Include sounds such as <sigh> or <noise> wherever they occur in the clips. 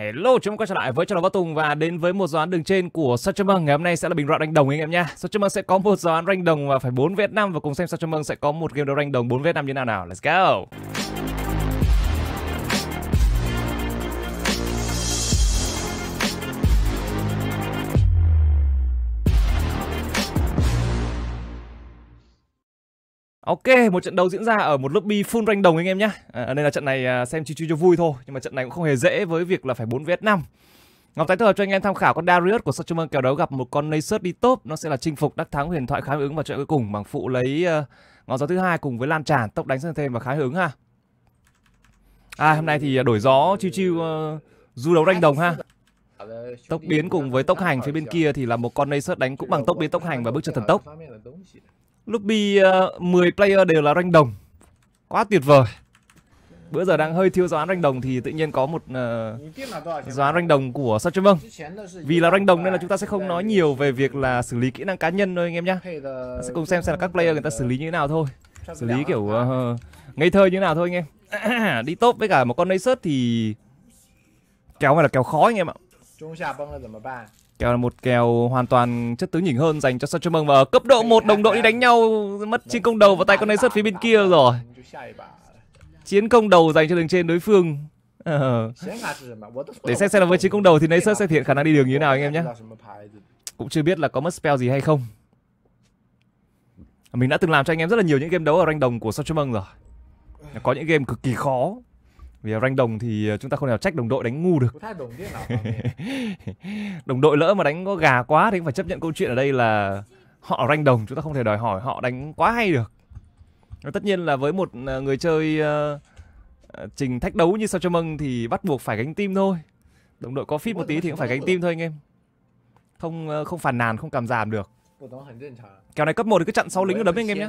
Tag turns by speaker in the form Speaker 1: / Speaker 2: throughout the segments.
Speaker 1: Hello, chúng quay trở lại với Trần bát Tùng và đến với một gián đường trên của Sachamang ngày hôm nay sẽ là bình luận đánh đồng anh em nhé. Sachamang sẽ có một gián đánh đồng và phải 4 Việt Nam và cùng xem Sachamang sẽ có một game đấu đánh đồng 4 Việt Nam như nào nào. Let's go. Ok, một trận đấu diễn ra ở một lobby full rank đồng anh em nhé. À, nên là trận này à, xem chi chi cho vui thôi, nhưng mà trận này cũng không hề dễ với việc là phải 4 vs 5. Ngọc Thái Thừa cho anh em tham khảo con Darius của Sachemon kèo đấu gặp một con Nasus đi top, nó sẽ là chinh phục đắc thắng huyền thoại khá ứng và trận cuối cùng bằng phụ lấy uh, ờ, ngọn gió thứ hai cùng với lan tràn tốc đánh sang thêm và khá ứng ha. À hôm nay thì à, đổi gió chi chi uh, ờ, du đấu ranh đồng ha. Tốc biến cùng với tốc hành phía bên kia thì là một con Nasus đánh cũng bằng tốc biến tốc hành và bước chân thần tốc. Lobby uh, ờ, 10 player đều là rank đồng Quá tuyệt vời Bữa giờ đang hơi thiếu giáo án rank đồng thì tự nhiên có một uh, ờ, giáo án rank đồng của Sao Châm Vâng Vì là rank đồng nên là chúng ta sẽ không nói nhiều về việc là xử lý kỹ năng cá nhân thôi anh em nhé Sẽ cùng xem xem là các player người ta xử lý như thế nào thôi Xử lý kiểu uh, ngây thơ như thế nào thôi anh em <clears throat> Đi top với cả một con Acer thì kéo hay là kéo khó anh em ạ Kèo là một kèo hoàn toàn chất tứ nhỉnh hơn dành cho Sao mừng và cấp độ một đồng đội đi đánh nhau mất chiến công đầu vào tay con này sớt phía bên kia rồi. Chiến công đầu dành cho đường trên đối phương. <laughs> Để xem xem là với chiến công đầu thì Nacer sẽ thể hiện khả năng đi đường như thế nào anh em nhé. Cũng chưa biết là có mất spell gì hay không. Mình đã từng làm cho anh em rất là nhiều những game đấu ở rank đồng của Sao mừng rồi. Có những game cực kỳ khó vì rank đồng thì ờ, chúng ta không thể nào trách đồng đội đánh ngu được <laughs> đồng đội lỡ mà đánh có gà quá thì cũng phải chấp nhận câu chuyện ở đây là họ rank đồng chúng ta không thể đòi hỏi họ đánh quá hay được tất nhiên là với một ờ, người chơi ờ, trình thách đấu như sao cho mừng thì bắt buộc phải gánh tim thôi đồng đội có fit một tí thì cũng phải gánh tim thôi anh em không không phản nàn không cảm giảm được
Speaker 2: kèo này cấp 1 thì cứ chặn sau lính nó đấm anh em nhé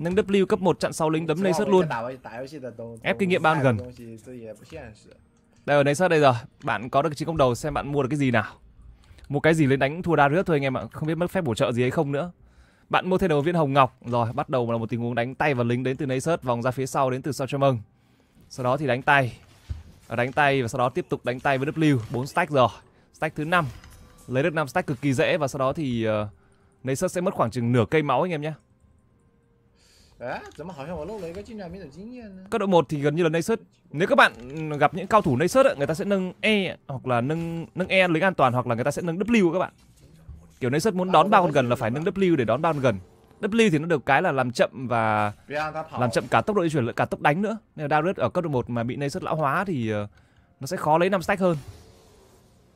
Speaker 1: Nâng W cấp 1 chặn sau lính đấm nay sớt luôn
Speaker 2: Ép kinh nghiệm ban gần
Speaker 1: Đây ở nay sớt đây rồi Bạn có được chiến công đầu xem bạn mua được cái gì nào Mua cái gì lên đánh thua Darius thôi anh em ạ Không biết mất phép bổ trợ gì hay không nữa Bạn mua thêm đầu viên Hồng Ngọc Rồi bắt đầu là một tình huống đánh tay và lính đến từ nay sớt Vòng ra phía sau đến từ sau cho mừng Sau đó thì đánh tay Đánh tay và sau đó tiếp tục đánh tay với W 4 stack rồi Stack thứ 5 Lấy được 5 stack cực kỳ dễ và sau đó thì uh, ờ, Nasus sẽ mất khoảng chừng nửa cây máu anh em nhé các đội 1 thì gần như là Nacert Nếu các bạn gặp những cao thủ Nacert người ta sẽ nâng E hoặc là nâng nâng E lính an toàn hoặc là người ta sẽ nâng W các bạn Kiểu Nacert muốn đón bao con gần là phải nâng W để đón bao con gần W thì nó được cái là làm chậm và làm chậm cả tốc độ di chuyển lẫn cả tốc đánh nữa Nên là Darius ở cấp độ 1 mà bị Nacert lão hóa thì ờ, nó sẽ khó lấy 5 stack hơn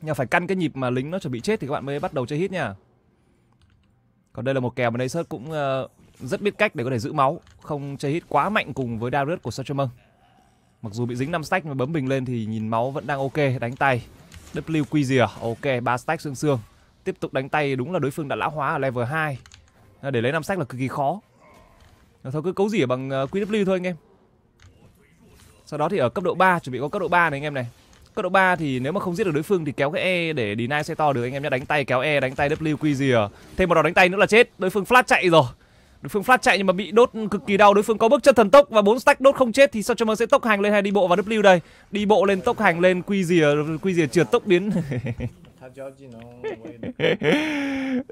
Speaker 1: Nhà phải căn cái nhịp mà lính nó chuẩn bị chết thì các bạn mới bắt đầu chơi hit nha Còn đây là một kèo mà Nacert cũng uh, rất biết cách để có thể giữ máu, không chơi hit quá mạnh cùng với Darius của Sarchamon. Mặc dù bị dính 5 stack mà bấm bình lên thì nhìn máu vẫn đang ok, đánh tay. WQ gì à? Ok, 3 stack xương xương. Tiếp tục đánh tay đúng là đối phương đã lão hóa ở level 2. À, để lấy 5 stack là cực kỳ khó. Thôi cứ cấu rỉa bằng ờ, QW thôi anh em. Sau đó thì ở cấp độ 3, chuẩn bị có cấp độ 3 này anh em này. Cấp độ 3 thì nếu mà không giết được đối phương thì kéo cái E để deny xe to được anh em nhé. Đánh tay kéo E, đánh tay WQ gì à? Thêm một đòn đánh tay nữa là chết. Đối phương flat chạy rồi đối phương flash chạy nhưng mà bị đốt cực kỳ đau đối phương có bước chân thần tốc và bốn stack đốt không chết thì Sao Sochomer sẽ tốc hành lên hay đi bộ vào W đây đi bộ lên tốc hành lên quy rìa quy rìa trượt tốc biến <laughs>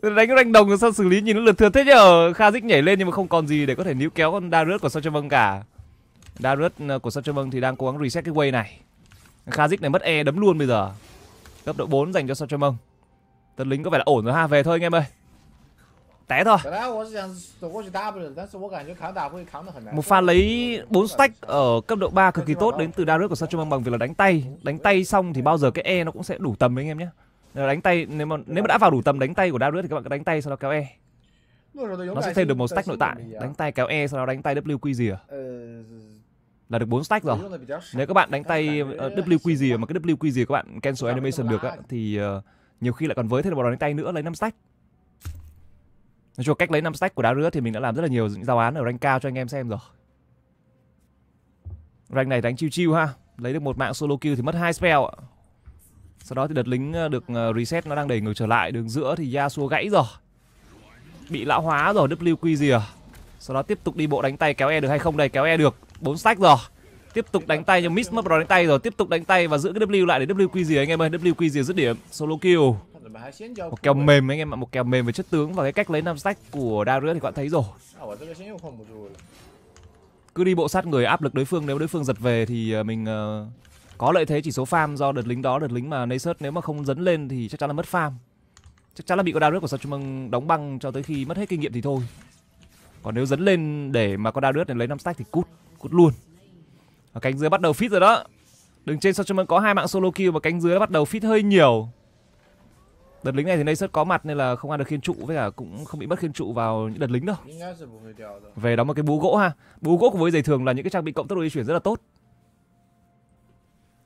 Speaker 1: đánh ranh đồng sao xử lý nhìn nó lượt thừa thế nhở kha dích nhảy lên nhưng mà không còn gì để có thể níu kéo con Darius của Sochomer cả Darus ờ, của Sao Sochomer thì đang cố gắng reset cái way này kha dích này mất e đấm luôn bây giờ cấp độ 4 dành cho Sao Sochomer tân lính có vẻ là ổn rồi ha về thôi anh em ơi té một pha lấy bốn stack ở cấp độ 3 cực kỳ tốt đến từ Darius của Sancho bằng bằng vì là đánh tay đánh tay xong thì bao giờ cái E nó cũng sẽ đủ tầm anh em nhé đánh tay nếu mà nếu mà đã vào đủ tầm đánh tay của Darius thì các bạn cứ đánh tay sau đó kéo E
Speaker 2: nó sẽ thêm được một stack nội tại
Speaker 1: đánh à, tay kéo E sau đó đánh tay WQ gì à ờ, là được 4 stack rồi nếu các bạn đánh tay ờ, WQ gì mà cái WQ gì các bạn cancel animation được á, thì ờ, nhiều khi lại còn với thêm một đòn đánh tay nữa lấy 5 stack nói chung cách lấy năm stack của đá rứa thì mình đã làm rất là nhiều những giao án ở rank cao cho anh em xem rồi rank này đánh chiêu chiêu ha lấy được một mạng solo kill thì mất hai spell ạ sau đó thì đợt lính ờ, được ờ, reset nó đang đẩy ngược trở lại đường giữa thì yasuo gãy rồi bị lão hóa rồi wq gì à sau đó tiếp tục đi bộ đánh tay kéo e được hay không đây kéo e được bốn stack rồi tiếp tục đánh tay nhưng miss mất rồi đánh tay rồi tiếp tục đánh tay và giữ cái w lại để wq gì à anh em ơi wq gì à? dứt điểm solo kill một kèo mềm anh em ạ một kèo mềm về chất tướng và cái cách lấy năm stack của Darius thì các bạn thấy rồi cứ đi bộ sát người áp lực đối phương nếu đối phương giật về thì ờ, mình uh, có lợi thế chỉ số farm do đợt lính đó đợt lính mà Nasus nếu mà không dấn lên thì chắc chắn là mất farm chắc chắn là bị con Darius của Satchumang đóng băng cho tới khi mất hết kinh nghiệm thì thôi còn nếu dấn lên để mà con Darius này lấy năm stack thì cút cút luôn ở cánh dưới bắt đầu fit rồi đó đường trên Satchumang có hai mạng solo kill và cánh dưới bắt đầu fit hơi nhiều đợt lính này thì Nasert có mặt nên là không ăn được khiên trụ với cả cũng không bị mất khiên trụ vào những đợt lính đâu về đó một cái búa gỗ ha búa gỗ của với giày thường là những cái trang bị cộng tốc độ di chuyển rất là tốt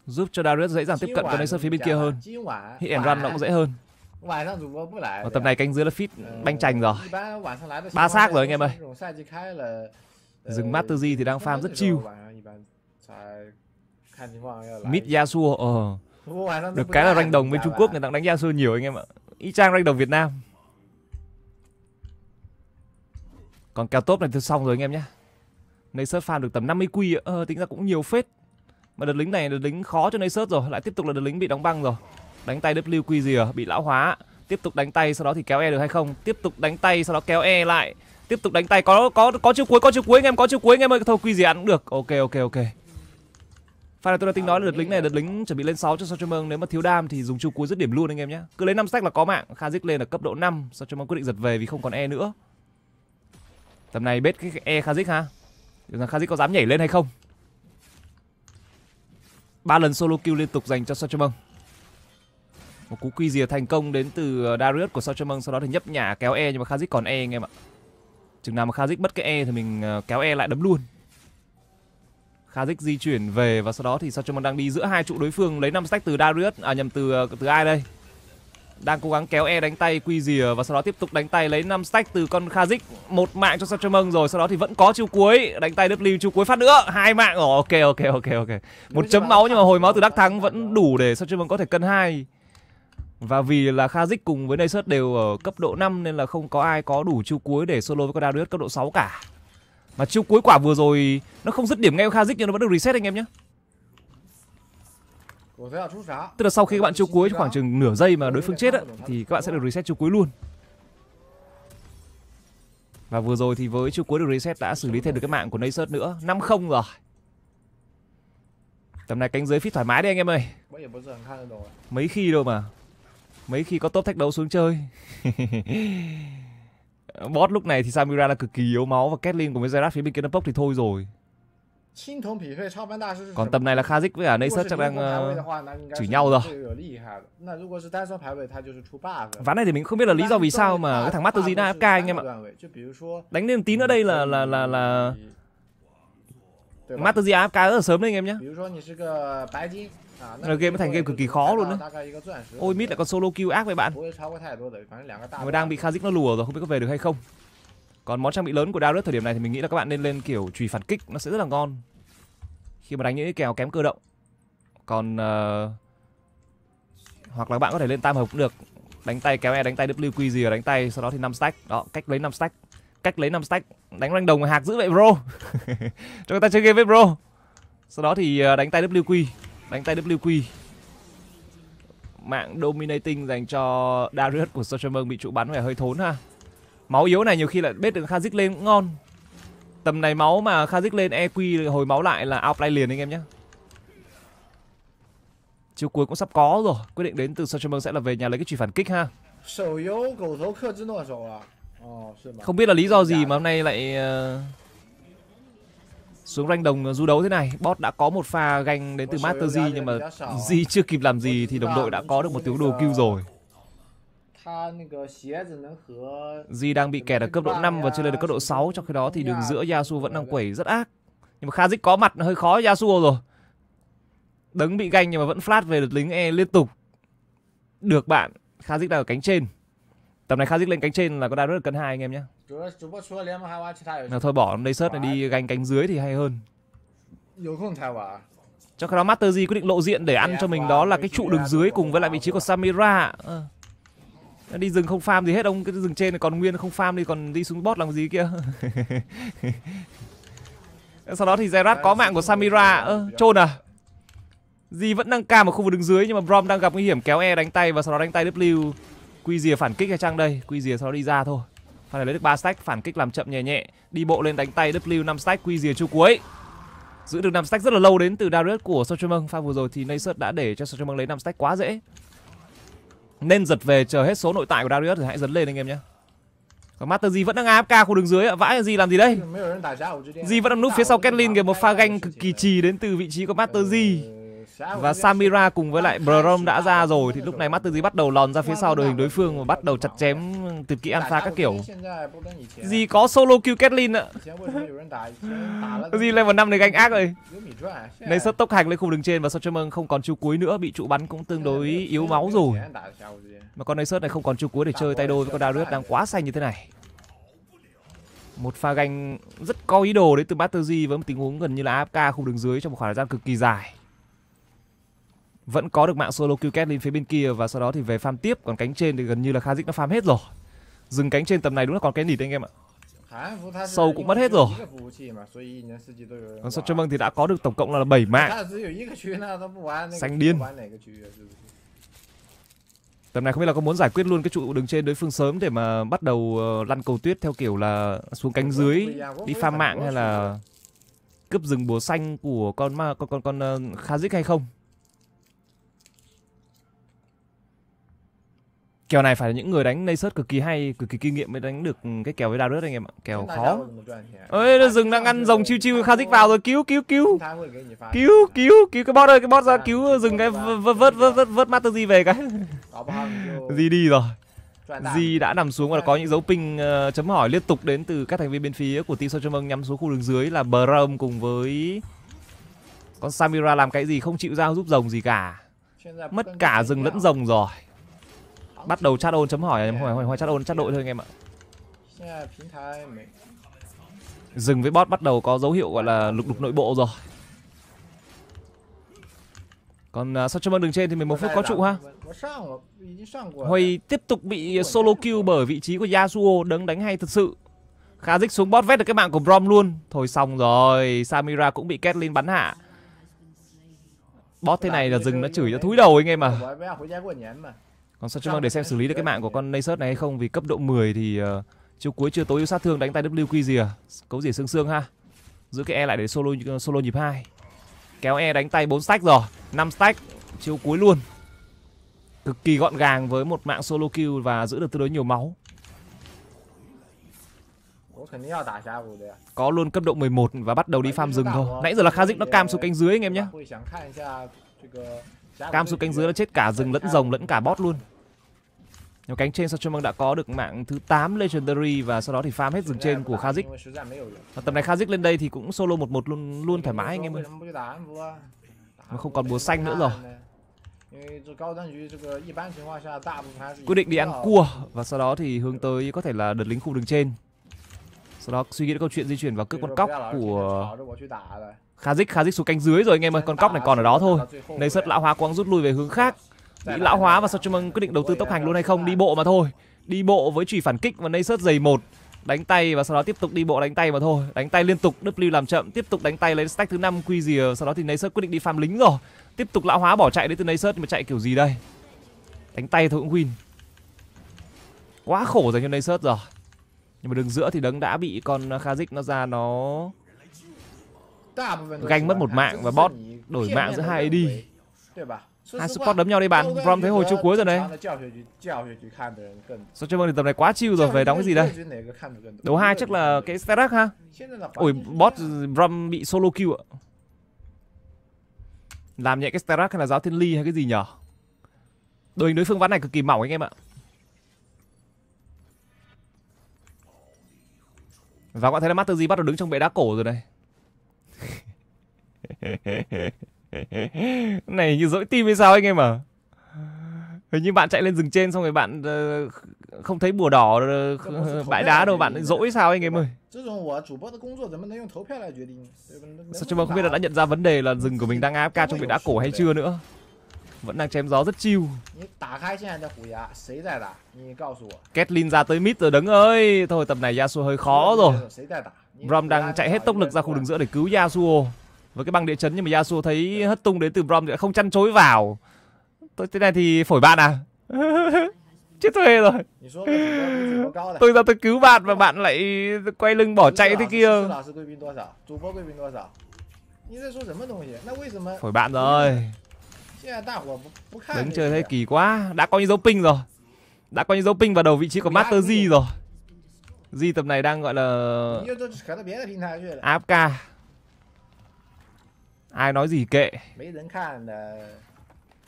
Speaker 1: giúp cho Darius dễ dàng tiếp cận với Nasert phía bên kia hơn hit and run nó cũng dễ hơn
Speaker 2: và tầm này cánh dưới là fit banh chành rồi ba xác rồi anh em ơi Dừng ờ, Master G thì đang farm rất chill Mid
Speaker 1: Yasuo ờ
Speaker 2: được cái là ranh đồng bên dạ Trung Quốc
Speaker 1: vâng. người ta đánh Yasuo nhiều anh em ạ y chang ranh đồng Việt Nam còn cao top này thì xong rồi anh em nhé Nasus farm được tầm 50 quy ờ, tính ra cũng nhiều phết mà đợt lính này đợt lính khó cho Nasus rồi lại tiếp tục là đợt lính bị đóng băng rồi đánh tay WQ gì à bị lão hóa tiếp tục đánh tay sau đó thì kéo e được hay không tiếp tục đánh tay sau đó kéo e lại tiếp tục đánh tay có có có chiêu cuối có chiêu cuối anh em có chiêu cuối anh em ơi thôi quy gì ăn cũng được ok ok ok phải là tôi đã tính nói là đợt lính này đợt lính chuẩn bị lên 6 cho sao cho mừng nếu mà thiếu đam thì dùng chu cuối dứt điểm luôn anh em nhé. Cứ lấy 5 stack là có mạng, Kha dứt lên là cấp độ 5, sao cho mừng quyết định giật về vì không còn E nữa. Tầm này bết cái E Kha dứt ha. Điều rằng Kha dứt có dám nhảy lên hay không? ba lần solo kill liên tục dành cho sao cho mừng Một cú quy dìa thành công đến từ ờ, Darius của sao cho mừng sau đó thì nhấp nhả kéo E nhưng mà Kha dứt còn E anh em ạ. Chừng nào mà Kha dứt mất cái E thì mình ờ, kéo E lại đấm luôn. Khazik di chuyển về và sau đó thì Sao Sachemon đang đi giữa hai trụ đối phương lấy năm stack từ Darius à nhầm từ ờ, từ ai đây? Đang cố gắng kéo E đánh tay quy rìa và sau đó tiếp tục đánh tay lấy năm stack từ con Khazik, một mạng cho Sachemon rồi, sau đó thì vẫn có chiêu cuối, đánh tay W chiêu cuối phát nữa, hai mạng. Ồ ok ok ok ok. Một chấm máu nhưng mà hồi máu từ Đắc Thắng vẫn đủ để Sachemon có thể cân hai. Và vì là Khazik cùng với Nasus đều ở cấp độ 5 nên là không có ai có đủ chiêu cuối để solo với con Darius cấp độ 6 cả. Mà chiêu cuối quả vừa rồi nó không dứt điểm ngay Khazik nhưng nó vẫn được reset anh em nhé. Tức là sau khi các bạn chiêu cuối khoảng chừng nửa giây mà đối phương chết á, thì các bạn sẽ được reset chiêu cuối luôn. Và vừa rồi thì với chiêu cuối được reset đã xử lý thêm được cái mạng của Naysert nữa. 5-0 rồi. Tầm này cánh dưới phít thoải mái đi anh em ơi. Mấy khi đâu mà. Mấy khi có top thách đấu xuống chơi. <laughs> Bot lúc này thì Samira là cực kỳ yếu máu và Kathleen cùng với Zerat phía bên kia nó bốc thì thôi rồi. Còn tầm này là Kha'Zix với cả Neisser chắc ờ, đang chửi nhau rồi. Ván này thì mình không biết là lý do vì sao mà cái thằng Matherzina FK anh em ạ. Đánh lên tí nữa đây là là là là
Speaker 2: Matherzina FK rất là sớm đấy anh em nhé. À,
Speaker 1: là game nó thành game cực kỳ khó luôn đấy
Speaker 2: ôi mít lại còn solo kill ác với bạn người đang bị
Speaker 1: khazik nó lùa rồi không biết có về được hay không còn món trang bị lớn của Darius thời điểm này thì mình nghĩ là các bạn nên lên kiểu chùy phản kích nó sẽ rất là ngon khi mà đánh những cái kèo kém cơ động còn uh, hoặc là các bạn có thể lên tam hợp cũng được đánh tay kéo e đánh tay wq gì ở đánh tay sau đó thì 5 stack đó cách lấy 5 stack cách lấy 5 stack đánh rank đồng hạc giữ vậy bro <laughs> cho người ta chơi game với bro sau đó thì ờ, đánh tay wq Đánh tay WQ Mạng Dominating dành cho Darius của Sochermung bị trụ bắn vẻ hơi thốn ha Máu yếu này nhiều khi lại biết được Khazik lên cũng ngon Tầm này máu mà Khazik lên EQ hồi máu lại là outplay liền anh em nhé Chiều cuối cũng sắp có rồi Quyết định đến từ Sochermung sẽ là về nhà lấy cái chùy phản kích ha à?
Speaker 2: ờ, Không biết là lý do gì
Speaker 1: dạ. mà hôm nay lại ờ, xuống ranh đồng ờ, du đấu thế này bot đã có một pha ganh đến từ master di nhưng mà di chưa kịp làm gì thì đồng đội đã có được một tiếng đồ cứu rồi Di đang bị kẹt ở cấp độ 5 và chưa lên được cấp độ 6 Trong khi đó thì đường giữa Yasu vẫn đang quẩy rất ác Nhưng mà Khazik có mặt hơi khó Yasuo rồi Đấng bị ganh nhưng mà vẫn flat về được lính E liên tục Được bạn Khazik đang ở cánh trên Tầm này kha Khazik lên cánh trên là có đang rất là cân hai anh em nhé. Nào thôi bỏ đây sớt này đi gánh cánh dưới thì hay hơn. Trong khi đó Master gì quyết định lộ diện để ăn cho mình đó là cái trụ đường dưới cùng với lại vị trí của Samira. À. Đi rừng không farm gì hết ông, cái rừng trên còn nguyên không farm đi còn đi xuống bot làm gì kia. <laughs> Sau đó thì Zerat có mạng của Samira. Ơ, à, trôn à? gì vẫn đang cam ở khu vực đường dưới nhưng mà Brom đang gặp nguy hiểm kéo E đánh tay và sau đó đánh tay W. Quy dìa phản kích hay chăng đây? Quy dìa sau đi ra thôi. Pha này lấy được 3 stack, phản kích làm chậm nhẹ nhẹ. Đi bộ lên đánh tay W 5 stack, quy dìa chu cuối. Giữ được 5 stack rất là lâu đến từ Darius của Sochimong. Pha vừa rồi thì Nasus đã để cho Sochimong lấy 5 stack quá dễ. Nên giật về chờ hết số nội tại của Darius thì hãy dấn lên anh em nhé. Còn Master gì vẫn đang AFK khu đường dưới ạ. Vãi gì làm gì đây?
Speaker 2: gì vẫn đang núp phía sau
Speaker 1: Ketlin kìa một pha ganh cực kỳ trì đến từ vị trí của Master Z và Samira cùng với lại Brom đã ra rồi thì lúc này Matuidi bắt đầu lòn ra phía sau đội hình đối phương và bắt đầu chặt chém từ kỹ alpha các kiểu gì có solo kill Caitlyn ạ gì level 5 này gánh ác rồi Nên sớt tốc hành lên khu đường trên và Sochermung không còn chiêu cuối nữa bị trụ bắn cũng tương đối yếu máu rồi mà con Acer này không còn chiêu cuối để chơi tay đôi với con Darius đang quá xanh như thế này một pha ganh rất có ý đồ đấy từ master Battersea với một tình huống gần như là AFK khu đường dưới trong một khoảng thời gian cực kỳ dài vẫn có được mạng solo kill két lên phía bên kia và sau đó thì về farm tiếp còn cánh trên thì gần như là Kha Khazik nó farm hết rồi dừng cánh trên tầm này đúng là còn cái nịt anh em ạ sâu cũng mất hết rồi còn sau chơi mừng thì đã có được tổng cộng là 7 mạng xanh điên tầm này không biết là có muốn giải quyết luôn cái trụ đứng trên đối phương sớm để mà bắt đầu ờ, lăn cầu tuyết theo kiểu là xuống cánh dưới đi farm mạng hay là cướp rừng búa xanh của con ma con con con ờ, Khazik hay không kèo này phải là những người đánh nay Nasert cực kỳ hay, cực kỳ kinh nghiệm mới đánh được cái kèo với Darut anh em ạ. Kèo khó. Ơi nó dừng đang ăn dòng chiêu chiêu Khazik vào rồi cứu cứu cứu. Cứu cứu cứu cái bot ơi, cái bot ra cứu dừng cái vớt vớt vớt vớt Master gì về cái. Gì đi rồi. Di đã nằm xuống và có những dấu ping uh, chấm hỏi liên tục đến từ các thành viên bên phía của team Social nhắm xuống khu đường dưới là Brom cùng với con Samira làm cái gì không chịu giao giúp rồng gì cả. Mất cả rừng lẫn rồng rồi bắt đầu chat ôn chấm hỏi em hỏi hỏi chat ôn chat đội thôi anh em ạ dừng với bot bắt đầu có dấu hiệu gọi là lục đục nội bộ rồi còn uh, à, sao cho mơn đường trên thì 11 phút có trụ ha Huy tiếp tục bị solo kill bởi vị trí của Yasuo đứng đánh hay thật sự Khá dích xuống bot vét được cái mạng của Brom luôn Thôi xong rồi Samira cũng bị Kathleen bắn hạ Bot thế này là dừng nó chửi cho thúi đầu anh em mà còn sao chưa mang vâng. để xem xử lý được cái mạng của con Nasus này hay không vì cấp độ 10 thì uh, ờ, chiều cuối chưa tối ưu sát thương đánh tay WQ gì à cấu gì xương xương ha giữ cái E lại để solo solo nhịp hai kéo E đánh tay 4 stack rồi 5 stack chiều cuối luôn cực kỳ gọn gàng với một mạng solo kill và giữ được tương đối nhiều máu có luôn cấp độ 11 và bắt đầu đi farm rừng thôi Nãy giờ là Khazik nó cam xuống cánh dưới anh em nhé Cam xuống cánh dưới nó chết cả rừng lẫn rồng lẫn cả bot luôn Nhóm cánh trên Sachomang đã có được mạng thứ 8 Legendary và sau đó thì farm hết rừng trên của Khazik. Và tầm này Khazik lên đây thì cũng solo 1-1 luôn luôn thoải mái anh em ơi. Nó không còn búa xanh nữa rồi.
Speaker 2: Quyết định đi ăn cua
Speaker 1: và sau đó thì hướng tới có thể là đợt lính khu đường trên. Sau đó suy nghĩ đến câu chuyện di chuyển vào cước con cóc của khá dích khá dích xuống cánh dưới rồi anh em ơi con cóc này còn ở đó thôi nơi sất lão hóa quang rút lui về hướng khác nghĩ dạ, lão dạ, hóa và dạ. cho mừng quyết định đầu tư tốc hành luôn hay không đi bộ mà thôi đi bộ với chủy phản kích và nơi sất giày một đánh tay và sau đó tiếp tục đi bộ đánh tay mà thôi đánh tay liên tục W làm chậm tiếp tục đánh tay lấy stack thứ năm quy gì sau đó thì Nasus quyết định đi farm lính rồi tiếp tục lão hóa bỏ chạy đến từ Nasus mà chạy kiểu gì đây đánh tay thôi cũng win quá khổ dành cho Nasus rồi nhưng mà đường giữa thì đấng đã bị con Khazik nó ra nó
Speaker 2: ganh mất một mạng và bot đổi mạng giữa hai AD. Hai support đấm nhau đi bạn. Brom thấy hồi chiêu cuối rồi đấy.
Speaker 1: Sao chơi vâng thì tầm này quá chiêu rồi, về đóng cái gì đây? Đấu hai chắc là cái Sterak ha. Ôi, bot ừ, Brom bị solo kill ạ. Làm nhẹ cái Sterak hay là giáo thiên ly hay cái gì nhở? Đội hình đối phương ván này cực kỳ mỏng anh em ạ. Và các bạn thấy là Master Z bắt đầu đứng trong bệ đá cổ rồi này này như dỗi tim hay sao anh em à hình như bạn chạy lên rừng trên xong rồi bạn ờ, không thấy bùa đỏ ờ, bãi đá đâu bạn dỗi sao anh em ơi sao chúng mình không biết là đã nhận ra vấn đề là rừng của mình đang afk trong bị đá cổ hay chưa nữa vẫn đang chém gió rất chiêu Kathleen ra tới mid rồi đứng ơi thôi tầm này Yasuo hơi khó rồi Brom đang chạy hết tốc lực ra khu đường giữa để cứu Yasuo với cái băng địa chấn nhưng mà Yasuo thấy hất tung đến từ Brom thì không chăn chối vào tôi thế này thì phổi bạn à <laughs> chết thuê rồi tôi ra tôi cứu bạn mà bạn lại quay lưng bỏ chạy thế à, kia à, phổi bạn rồi à, đứng chơi thấy kỳ quá đã có những dấu ping rồi đã có những dấu ping vào đầu vị trí của dạ, master z rồi Z tập này đang gọi là AFK ai nói gì kệ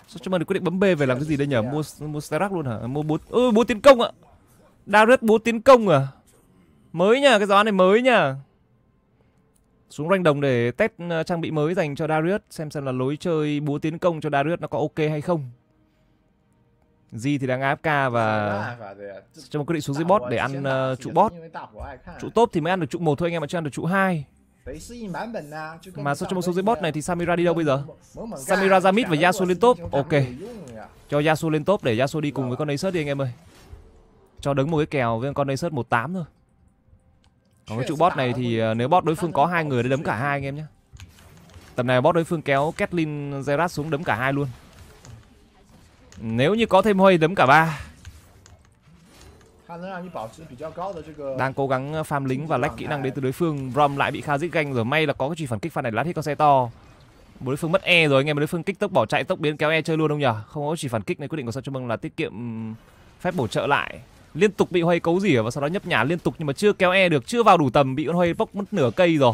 Speaker 1: sao cho mày quyết định bấm b về làm cái gì đây nhở dạ. mua mua starac luôn hả mua bố ôi bố tiến công ạ à. Darius bố tiến công à mới nha cái gió này mới nha xuống ranh đồng để test ờ, trang bị mới dành cho Darius xem xem là lối chơi búa tiến công cho Darius nó có ok hay không. Di thì đang AFK và cho một quyết định xuống dưới bot để ăn uh, trụ bot. Trụ top thì mới ăn được trụ một thôi anh em mà chưa ăn được trụ hai.
Speaker 2: À, Mà sao trong
Speaker 1: một số dưới bot này thì à, Samira đi đâu bây giờ? Samira ra mid và Yasuo lên top. Ok. Cho Yasuo lên top để Yasuo đi cùng với con Acer đi anh em ơi. Cho đứng một cái kèo với con Acer 18 thôi. Còn cái trụ bot này thì à, nếu bot đối phương có hai người để đấm cả hai anh em nhé. Tầm này bot đối phương kéo Kathleen Zerat xuống đấm cả hai luôn. Nếu như có thêm Huy đấm cả ba đang cố gắng ờ, farm lính và lách kỹ năng đến từ đối phương. Rom lại bị kha Khazik ganh rồi. May là có cái chỉ phản kích pha này lát hết con xe to. Đối phương mất e rồi, anh em đối phương kích tốc bỏ chạy tốc biến kéo e chơi luôn không nhở, Không có chỉ phản kích này quyết định của Sao cho Mừng là tiết kiệm phép bổ trợ lại. Liên tục bị Huey cấu rỉa và sau đó nhấp nhả liên tục nhưng mà chưa kéo e được, chưa vào đủ tầm bị con Huey bốc mất nửa cây rồi.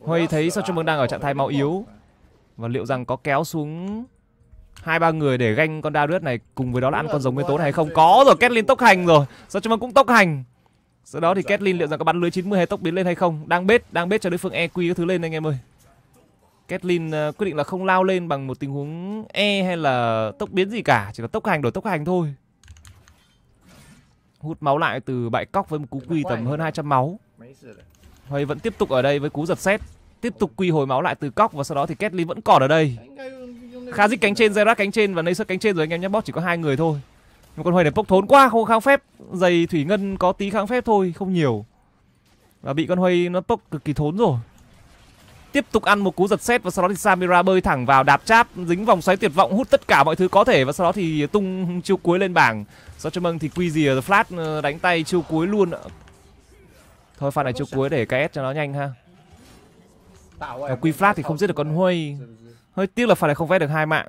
Speaker 1: Huey thấy Sao cho Mừng đang ở trạng thái máu yếu và liệu rằng có kéo xuống hai ba người để ganh con Darius này cùng với đó là ăn con giống nguyên tố này hay không có rồi Ketlin tốc hành rồi sao chúng cũng tốc hành sau đó thì dạ. Ketlin liệu rằng có bắn lưới 90 hay tốc biến lên hay không đang bết đang bết cho đối phương EQ cái thứ lên anh em ơi Kathleen ờ, quyết định là không lao lên bằng một tình huống E hay là tốc biến gì cả Chỉ là tốc hành đổi tốc hành thôi Hút máu lại từ bãi cóc với một cú quy tầm hơn 200 máu Huey vẫn tiếp tục ở đây với cú giật sét, Tiếp tục quy hồi máu lại từ cóc và sau đó thì Kathleen vẫn còn ở đây khá dích cánh trên, Zerat cánh trên và Nacer cánh trên rồi anh em nhé. Bot chỉ có hai người thôi. Nhưng con Huệ này bốc thốn quá, không kháng phép. Giày thủy ngân có tí kháng phép thôi, không nhiều. Và bị con Huệ nó bốc cực kỳ thốn rồi. Tiếp tục ăn một cú giật xét và sau đó thì Samira bơi thẳng vào đạp cháp, dính vòng xoáy tuyệt vọng hút tất cả mọi thứ có thể và sau đó thì tung chiêu cuối lên bảng. do cho mừng thì quy gì flat ờ, đánh tay chiêu cuối luôn. Thôi pha này chiêu cuối để KS cho nó nhanh ha.
Speaker 2: Ờ, quy flat thì không giết
Speaker 1: được con Huy Hơi tiếc là phải này không vét được hai mạng.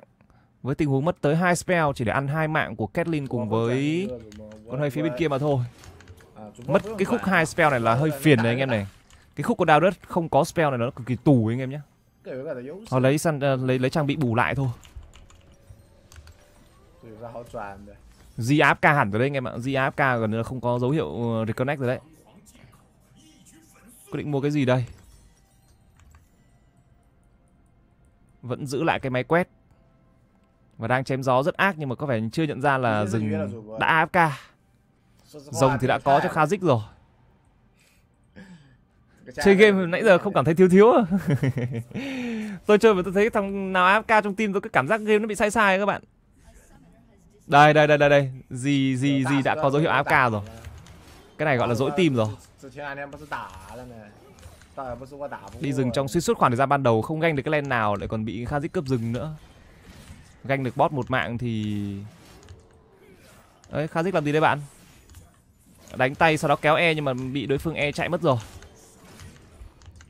Speaker 1: Với tình huống mất tới hai spell chỉ để ăn hai mạng của Kathleen cùng với con hơi phía bên kia mà thôi. À, mất cái khúc hai spell này là hơi phiền đấy anh em này. Cái khúc của đào đất không có spell này nó cực kỳ tù anh em nhé. Họ lấy săn à, lấy lấy trang bị bù lại thôi. Di AFK hẳn rồi đấy anh em ạ. Di AFK gần như là không có dấu hiệu ờ, reconnect rồi đấy. Quyết định mua cái gì đây? vẫn giữ lại cái máy quét và đang chém gió rất ác nhưng mà có vẻ chưa nhận ra là rừng đã AFK rồng thì đã có cho Kha Khazik rồi chơi game nãy giờ không cảm thấy thiếu thiếu à. <laughs> tôi chơi và tôi thấy thằng nào AFK trong tim tôi cứ cảm giác game nó bị sai sai các bạn đây đây đây đây đây gì gì gì đã có dấu hiệu AFK rồi cái này gọi là dỗi tim rồi
Speaker 2: Đi rừng trong suy
Speaker 1: suốt khoảng thời gian ban đầu không ganh được cái len nào lại còn bị Khazik cướp rừng nữa. Ganh được bot một mạng thì Đấy Khazik làm gì đây bạn? Đánh tay sau đó kéo E nhưng mà bị đối phương E chạy mất rồi.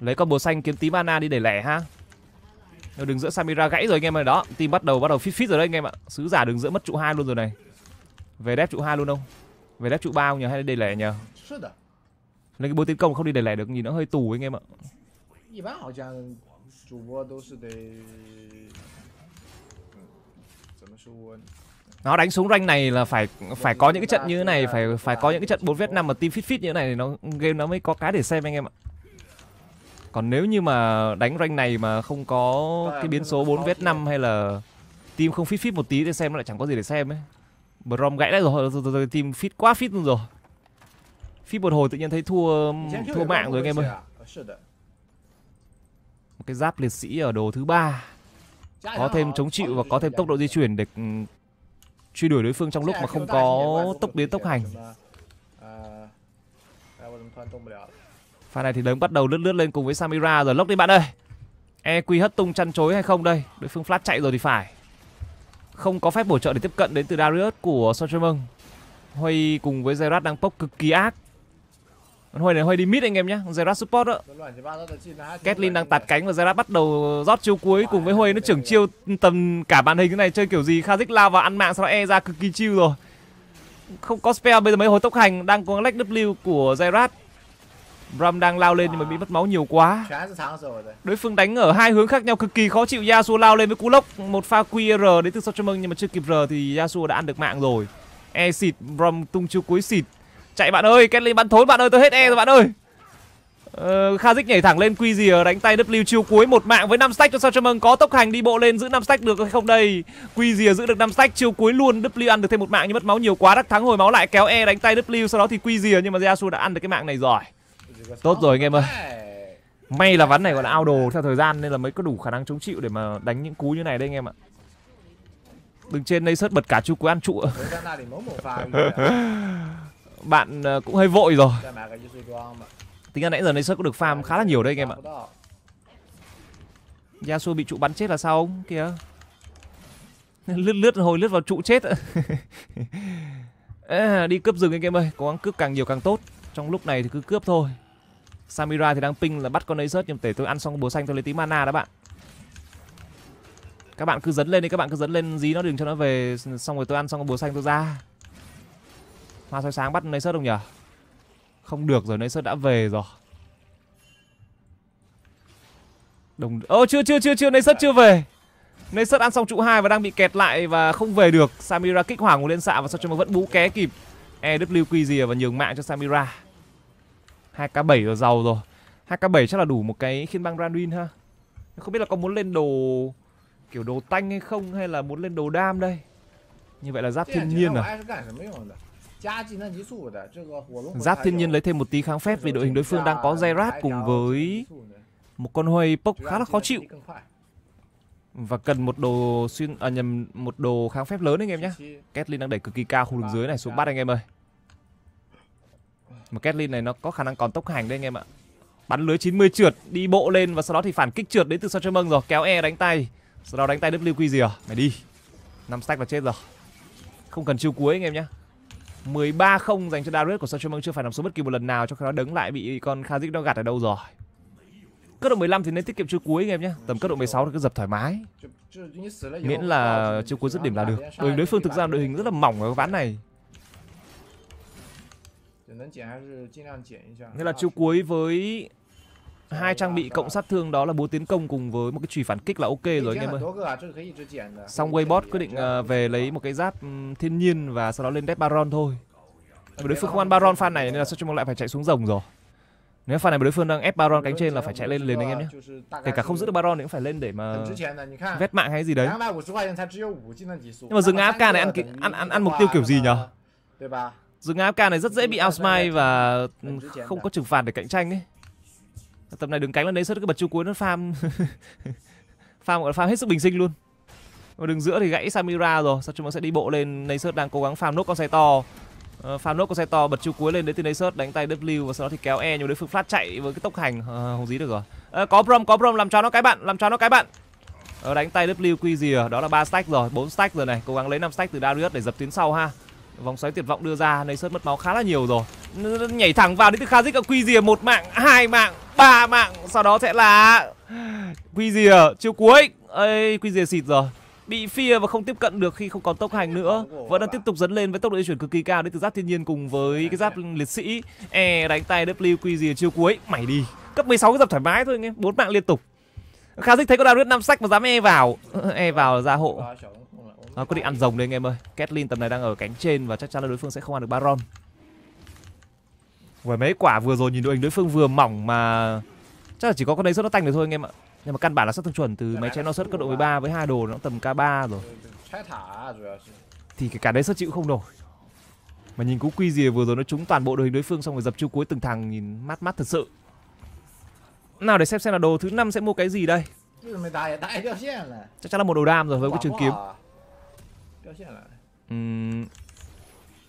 Speaker 1: Lấy con bồ xanh kiếm tí mana đi để lẻ ha. đừng giữa Samira gãy rồi anh em ơi đó. Team bắt đầu bắt đầu fit fit rồi đấy anh em ạ. Sứ giả đừng giữa mất trụ hai luôn rồi này. Về đép trụ hai luôn không? Về đép trụ ba không nhờ hay để lẻ nhờ? nên cái bố tiến công không đi để lẻ được nhìn nó hơi tù anh em ạ nó đánh xuống ranh này là phải phải có những cái trận như thế này phải phải có những cái trận 4 vết năm mà team fit fit như thế này thì nó game nó mới có cái để xem anh em ạ. Còn nếu như mà đánh ranh này mà không có cái biến số 4 vết năm hay là team không fit fit một tí thì xem nó lại chẳng có gì để xem ấy. Brom gãy đã rồi, rồi, rồi, rồi team fit quá fit luôn rồi. Phi một hồi tự nhiên thấy thua thua mạng rồi anh em ơi.
Speaker 2: Ờ,
Speaker 1: một cái giáp liệt sĩ ở đồ thứ ba
Speaker 2: có thêm chống chịu và có thêm
Speaker 1: tốc độ di chuyển để truy đuổi đối phương trong lúc mà không có tốc biến tốc hành. À, Pha này thì đấng bắt đầu lướt lướt lên cùng với Samira rồi lốc đi bạn ơi. E EQ hất tung chăn chối hay không đây? Đối phương flash chạy rồi thì phải. Không có phép bổ trợ để tiếp cận đến từ Darius của Sochemung. Huy cùng với Zerat đang bốc cực kỳ ác con này Huây đi mid anh em nhé Zerat support đó Kathleen đang tạt cánh và Zerat bắt đầu rót chiêu cuối cùng với Huây nó trưởng chiêu tầm cả màn hình thế này chơi kiểu gì Kha'Zix lao vào ăn mạng sau đó e ra cực kỳ chiêu rồi không có spell bây giờ mấy hồi tốc hành đang có lách W của Zerat Bram đang lao lên nhưng mà bị mất máu nhiều quá Đối phương đánh ở hai hướng khác nhau cực kỳ khó chịu Yasuo lao lên với cú lốc Một pha QR đến từ sau mừng nhưng mà chưa kịp R thì Yasuo đã ăn được mạng rồi E xịt, Brom tung chiêu cuối xịt Chạy bạn ơi, Kenley bắn thốn bạn ơi, tôi hết e rồi bạn ơi. Ờ, kha dích nhảy thẳng lên quy gì đánh tay W chiêu cuối một mạng với năm stack cho sao cho mừng có tốc hành đi bộ lên giữ năm stack được hay không đây. Quy gì giữ được năm stack chiêu cuối luôn, W ăn được thêm một mạng nhưng mất máu nhiều quá, đắc thắng hồi máu lại kéo E đánh tay W sau đó thì quy gì nhưng mà Yasu đã ăn được cái mạng này rồi. Tốt rồi anh em ơi. May là ván này còn ao đồ theo thời gian nên là mới có đủ khả năng chống chịu để mà đánh những cú như này đấy anh em ạ. Đừng trên đây sớt bật cả chu cuối ăn trụ. <laughs> bạn ờ, cũng hơi vội rồi dạ, tính ra nãy giờ Nacer có được farm khá là nhiều đấy anh em ạ dạ, Yasuo bị trụ bắn chết là sao ông kìa <laughs> lướt lướt hồi lướt vào trụ chết à, <laughs> đi cướp rừng anh em ơi cố gắng cướp càng nhiều càng tốt trong lúc này thì cứ cướp thôi Samira thì đang ping là bắt con Nacer nhưng để tôi ăn xong búa xanh tôi lấy tí mana đó bạn các bạn cứ dấn lên đi các bạn cứ dấn lên dí nó đừng cho nó về xong rồi tôi ăn xong búa xanh tôi ra ma soi sáng bắt lấy sớt không nhỉ? Không được rồi, lấy sớt đã về rồi. Đồng Ô oh, chưa chưa chưa chưa, lấy sớt chưa về. Lấy sớt ăn xong trụ hai và đang bị kẹt lại và không về được. Samira kích hoảng của lên xạ và sao cho mà vẫn bú ké kịp. EWQ gì và nhường mạng cho Samira. 2k7 rồi giàu rồi. 2k7 chắc là đủ một cái khiên băng Randuin ha. Không biết là có muốn lên đồ kiểu đồ tanh hay không hay là muốn lên đồ đam đây. Như vậy là giáp thiên à, nhiên à?
Speaker 2: Giáp thiên nhiên lấy
Speaker 1: thêm một tí kháng phép vì đội hình đối phương đang có Zerat cùng với một con Huey Pốc khá là khó chịu. Và cần một đồ xuyên à nhầm một đồ kháng phép lớn anh em nhé. Kathleen đang đẩy cực kỳ cao khu vực dưới này xuống bắt anh em ơi. Mà Kathleen này nó có khả năng còn tốc hành đấy anh em ạ. Bắn lưới 90 trượt, đi bộ lên và sau đó thì phản kích trượt đến từ sau mừng rồi, kéo E đánh tay. Sau đó đánh tay WQ gì à? Mày đi. năm stack là chết rồi. Không cần chiêu cuối anh em nhé. 13-0 dành cho Darius của Sochimong chưa phải nằm số bất kỳ một lần nào cho khi nó đứng lại bị con Khazix nó gạt ở đâu rồi. Cấp độ 15 thì nên tiết kiệm chiêu cuối anh em nhé Tầm cấp độ 16 thì cứ dập thoải mái
Speaker 2: Miễn là chiêu cuối dứt điểm là được Bởi đối phương thực ra đội hình
Speaker 1: rất là mỏng ở ván này Nghĩa là chiêu cuối với hai trang bị cộng sát thương đó là búa tiến công cùng với một cái chùy phản kích là ok rồi anh em ơi xong waybot quyết định ờ, về lấy một cái giáp thiên nhiên và sau đó lên death baron thôi đối phương không ăn baron fan này nên là sao lại phải chạy xuống rồng rồi nếu pha này mà đối phương đang ép Baron cánh trên là phải chạy lên liền anh em nhé Kể cả không giữ được Baron thì cũng phải lên để mà
Speaker 2: vét mạng hay gì đấy Nhưng mà dừng
Speaker 1: AFK này ăn ăn ăn, ăn mục tiêu kiểu gì nhở Dừng AFK này rất dễ bị outsmile và không có trừng phạt để cạnh tranh ấy tập này đừng cánh lên đấy xuất cái bật chu cuối nó farm <laughs> farm gọi là farm hết sức bình sinh luôn và đường giữa thì gãy samira rồi sao chúng nó sẽ đi bộ lên Nasus đang cố gắng farm nốt con xe to Uh, farm nốt con xe to bật chu cuối lên đến từ Nasus đánh tay W và sau đó thì kéo E nhưng đối phương flash chạy với cái tốc hành uh, không dí được rồi. Uh, có Brom, có Brom làm cho nó cái bạn, làm cho nó cái bạn. Uh, đánh tay W quy gì à? Đó là ba stack rồi, 4 stack rồi này, cố gắng lấy 5 stack từ Darius để dập tuyến sau ha vòng xoáy tuyệt vọng đưa ra nơi sớt mất máu khá là nhiều rồi nhảy thẳng vào đến từ kha dích à, quy rìa một mạng hai mạng ba mạng sau đó sẽ là quy rìa chiêu cuối ấy quy rìa xịt rồi bị phia và không tiếp cận được khi không còn tốc hành nữa vẫn đang tiếp tục dẫn lên với tốc độ di chuyển cực kỳ cao đến từ giáp thiên nhiên cùng với cái giáp liệt sĩ e đánh tay w quy rìa chiêu cuối mày đi cấp 16 cái dập thoải mái thôi anh em bốn mạng liên tục kha dích thấy có đào năm sách mà dám e vào <laughs> e vào ra hộ nó ờ, quyết định ăn rồng đây anh em ơi Kathleen tầm này đang ở cánh trên và chắc chắn là đối phương sẽ không ăn được Baron với mấy quả vừa rồi nhìn đội hình đối phương vừa mỏng mà chắc là chỉ có con đấy xuất nó tanh được thôi anh em ạ nhưng mà căn bản là sát thương chuẩn từ máy chém nó xuất cấp độ 13 với hai đồ nó tầm K3 rồi thì cái cả đấy xuất chịu không nổi mà nhìn cú quy gì vừa rồi nó trúng toàn bộ đội hình đối phương xong rồi dập chiêu cuối từng thằng nhìn mát mát thật sự nào để xem xem là đồ thứ năm sẽ mua cái gì đây chắc chắn là một đồ đam rồi với cái trường kiếm 掉下来。Uhm,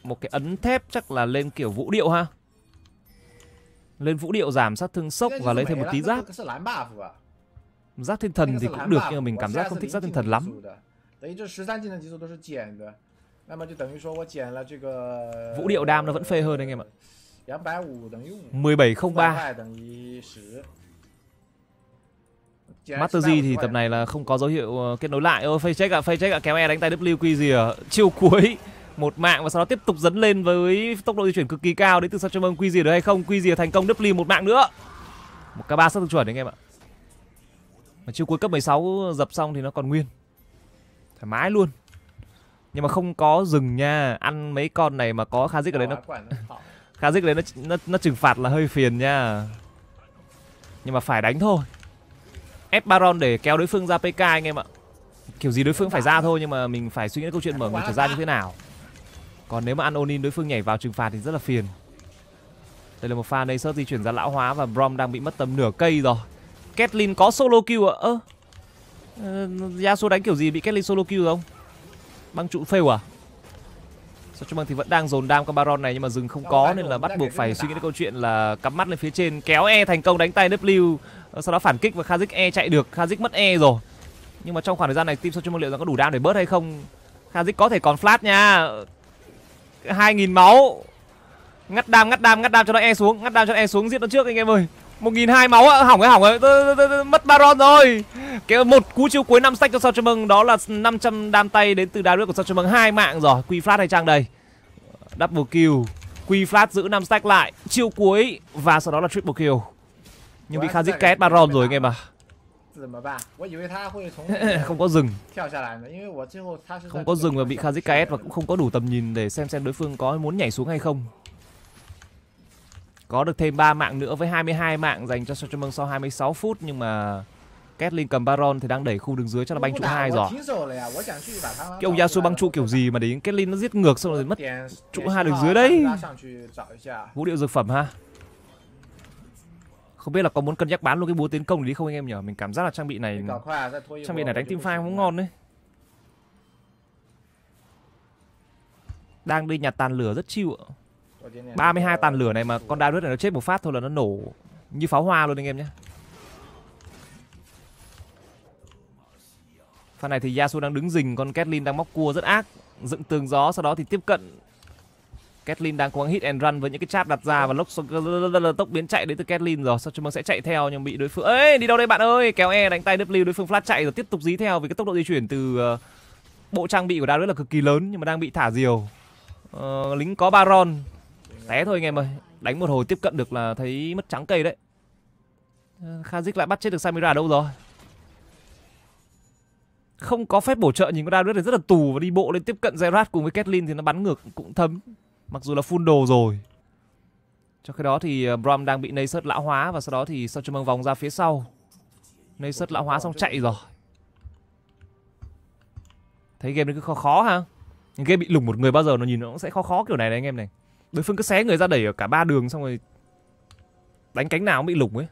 Speaker 1: một cái ấn thép chắc là lên kiểu vũ điệu ha. Lên vũ điệu giảm sát thương sốc và lấy thêm một tí giáp. À? Giáp thiên thần thì cũng được nhưng mà mình cảm giác không thích giáp thiên thần lắm. Vũ điệu đam nó vẫn phê hơn anh em ạ. 1703 Master G thì tập này là không có dấu hiệu ờ, kết nối lại. Ôi, face check ạ, à, face ạ, à, kéo E đánh tay WQ gì à. Chiêu <laughs> cuối một mạng và sau đó tiếp tục dấn lên với tốc độ di chuyển cực kỳ cao đến từ sao cho mông quy gì được hay không quy gì thành công W một mạng nữa một k ba sát thực chuẩn đấy anh em ạ mà chiêu cuối cấp 16 dập xong thì nó còn nguyên thoải mái luôn nhưng mà không có rừng nha ăn mấy con này mà có Kha Dích ở đấy nó <laughs> Kha Dích ở đấy nó, nó nó trừng phạt là hơi phiền nha nhưng mà phải đánh thôi ép Baron để kéo đối phương ra PK anh em ạ Kiểu gì đối phương phải ra thôi nhưng mà mình phải suy nghĩ câu chuyện mở người trở ra như thế nào Còn nếu mà ăn Onin đối phương nhảy vào trừng phạt thì rất là phiền Đây là một pha Nacer di chuyển ra lão hóa và Brom đang bị mất tầm nửa cây rồi Kathleen có solo kill ạ à? Ơ à, Yasuo đánh kiểu gì bị Kathleen solo kill không? Băng trụ fail à? Sao chúc mừng thì vẫn đang dồn đam con Baron này nhưng mà dừng không có nên là bắt buộc phải suy nghĩ đến câu chuyện là cắm mắt lên phía trên kéo E thành công đánh tay W sau đó phản kích và Khazik E chạy được Khazik mất E rồi nhưng mà trong khoảng thời gian này team sao chúc mừng liệu rằng có đủ đam để bớt hay không Khazik có thể còn flash nha 2000 máu ngắt đam ngắt đam ngắt đam cho nó E xuống ngắt đam cho nó E xuống giết nó trước anh em ơi một nghìn hai máu hỏng ấy hỏng ấy mất baron rồi cái một cú chiêu cuối năm stack cho sao châm mừng đó là 500 đam tay đến từ đá nước của sao châm mừng hai mạng rồi quy flat hay trang đây double kill quy flat giữ năm stack lại chiêu cuối và sau đó là triple kill nhưng bị khazit két baron rồi anh em à
Speaker 2: <laughs> không có dừng không có dừng và bị khazit
Speaker 1: ks và cũng không có đủ tầm nhìn để xem xem đối phương có muốn nhảy xuống hay không có được thêm 3 mạng nữa với 22 mạng dành cho Sochamung sau 26 phút nhưng mà Kathleen cầm Baron thì đang đẩy khu đường dưới cho là banh trụ hai rồi. Cái ông Yasu băng trụ kiểu gì mà đến Kathleen nó giết ngược xong rồi mất trụ hai đường dưới đấy. Vũ điệu dược phẩm ha. Không biết là có muốn cân nhắc bán luôn cái búa tiến công đi không anh em nhỉ? Mình cảm giác là trang bị này trang bị này đánh team fight cũng ngon đấy. Đang đi nhặt tàn lửa rất chịu ạ. 32 tàn lửa này mà con Darius này nó chết một phát thôi là nó nổ như pháo hoa luôn anh em nhé. Pha này thì Yasuo đang đứng rình, con Kathleen đang móc cua rất ác, dựng tường gió sau đó thì tiếp cận. Kathleen đang cố gắng hit and run với những cái chap đặt ra và lốc tốc biến chạy đến từ Kathleen rồi, sau mình sẽ chạy theo nhưng bị đối phương ấy đi đâu đây bạn ơi, kéo E đánh tay W đối phương flash chạy rồi tiếp tục dí theo vì cái tốc độ di chuyển từ ờ, bộ trang bị của Darius là cực kỳ lớn nhưng mà đang bị thả diều. Ờ, lính có Baron Té thôi anh em ơi Đánh một hồi tiếp cận được là thấy mất trắng cây đấy ờ, Khazik lại bắt chết được Samira đâu rồi Không có phép bổ trợ nhìn con Darius này rất là tù Và đi bộ lên tiếp cận Zerat cùng với Kathleen thì nó bắn ngược cũng thấm Mặc dù là full đồ rồi Trong khi đó thì ờ, Brom đang bị Nasert lão hóa Và sau đó thì sau cho Chumang vòng ra phía sau Nasert lão hóa xong chạy rồi Thấy game nó cứ khó khó ha Game bị lủng một người bao giờ nó nhìn nó cũng sẽ khó khó kiểu này này anh em này đối phương cứ xé người ra đẩy ở cả ba đường xong rồi đánh cánh nào cũng bị lủng ấy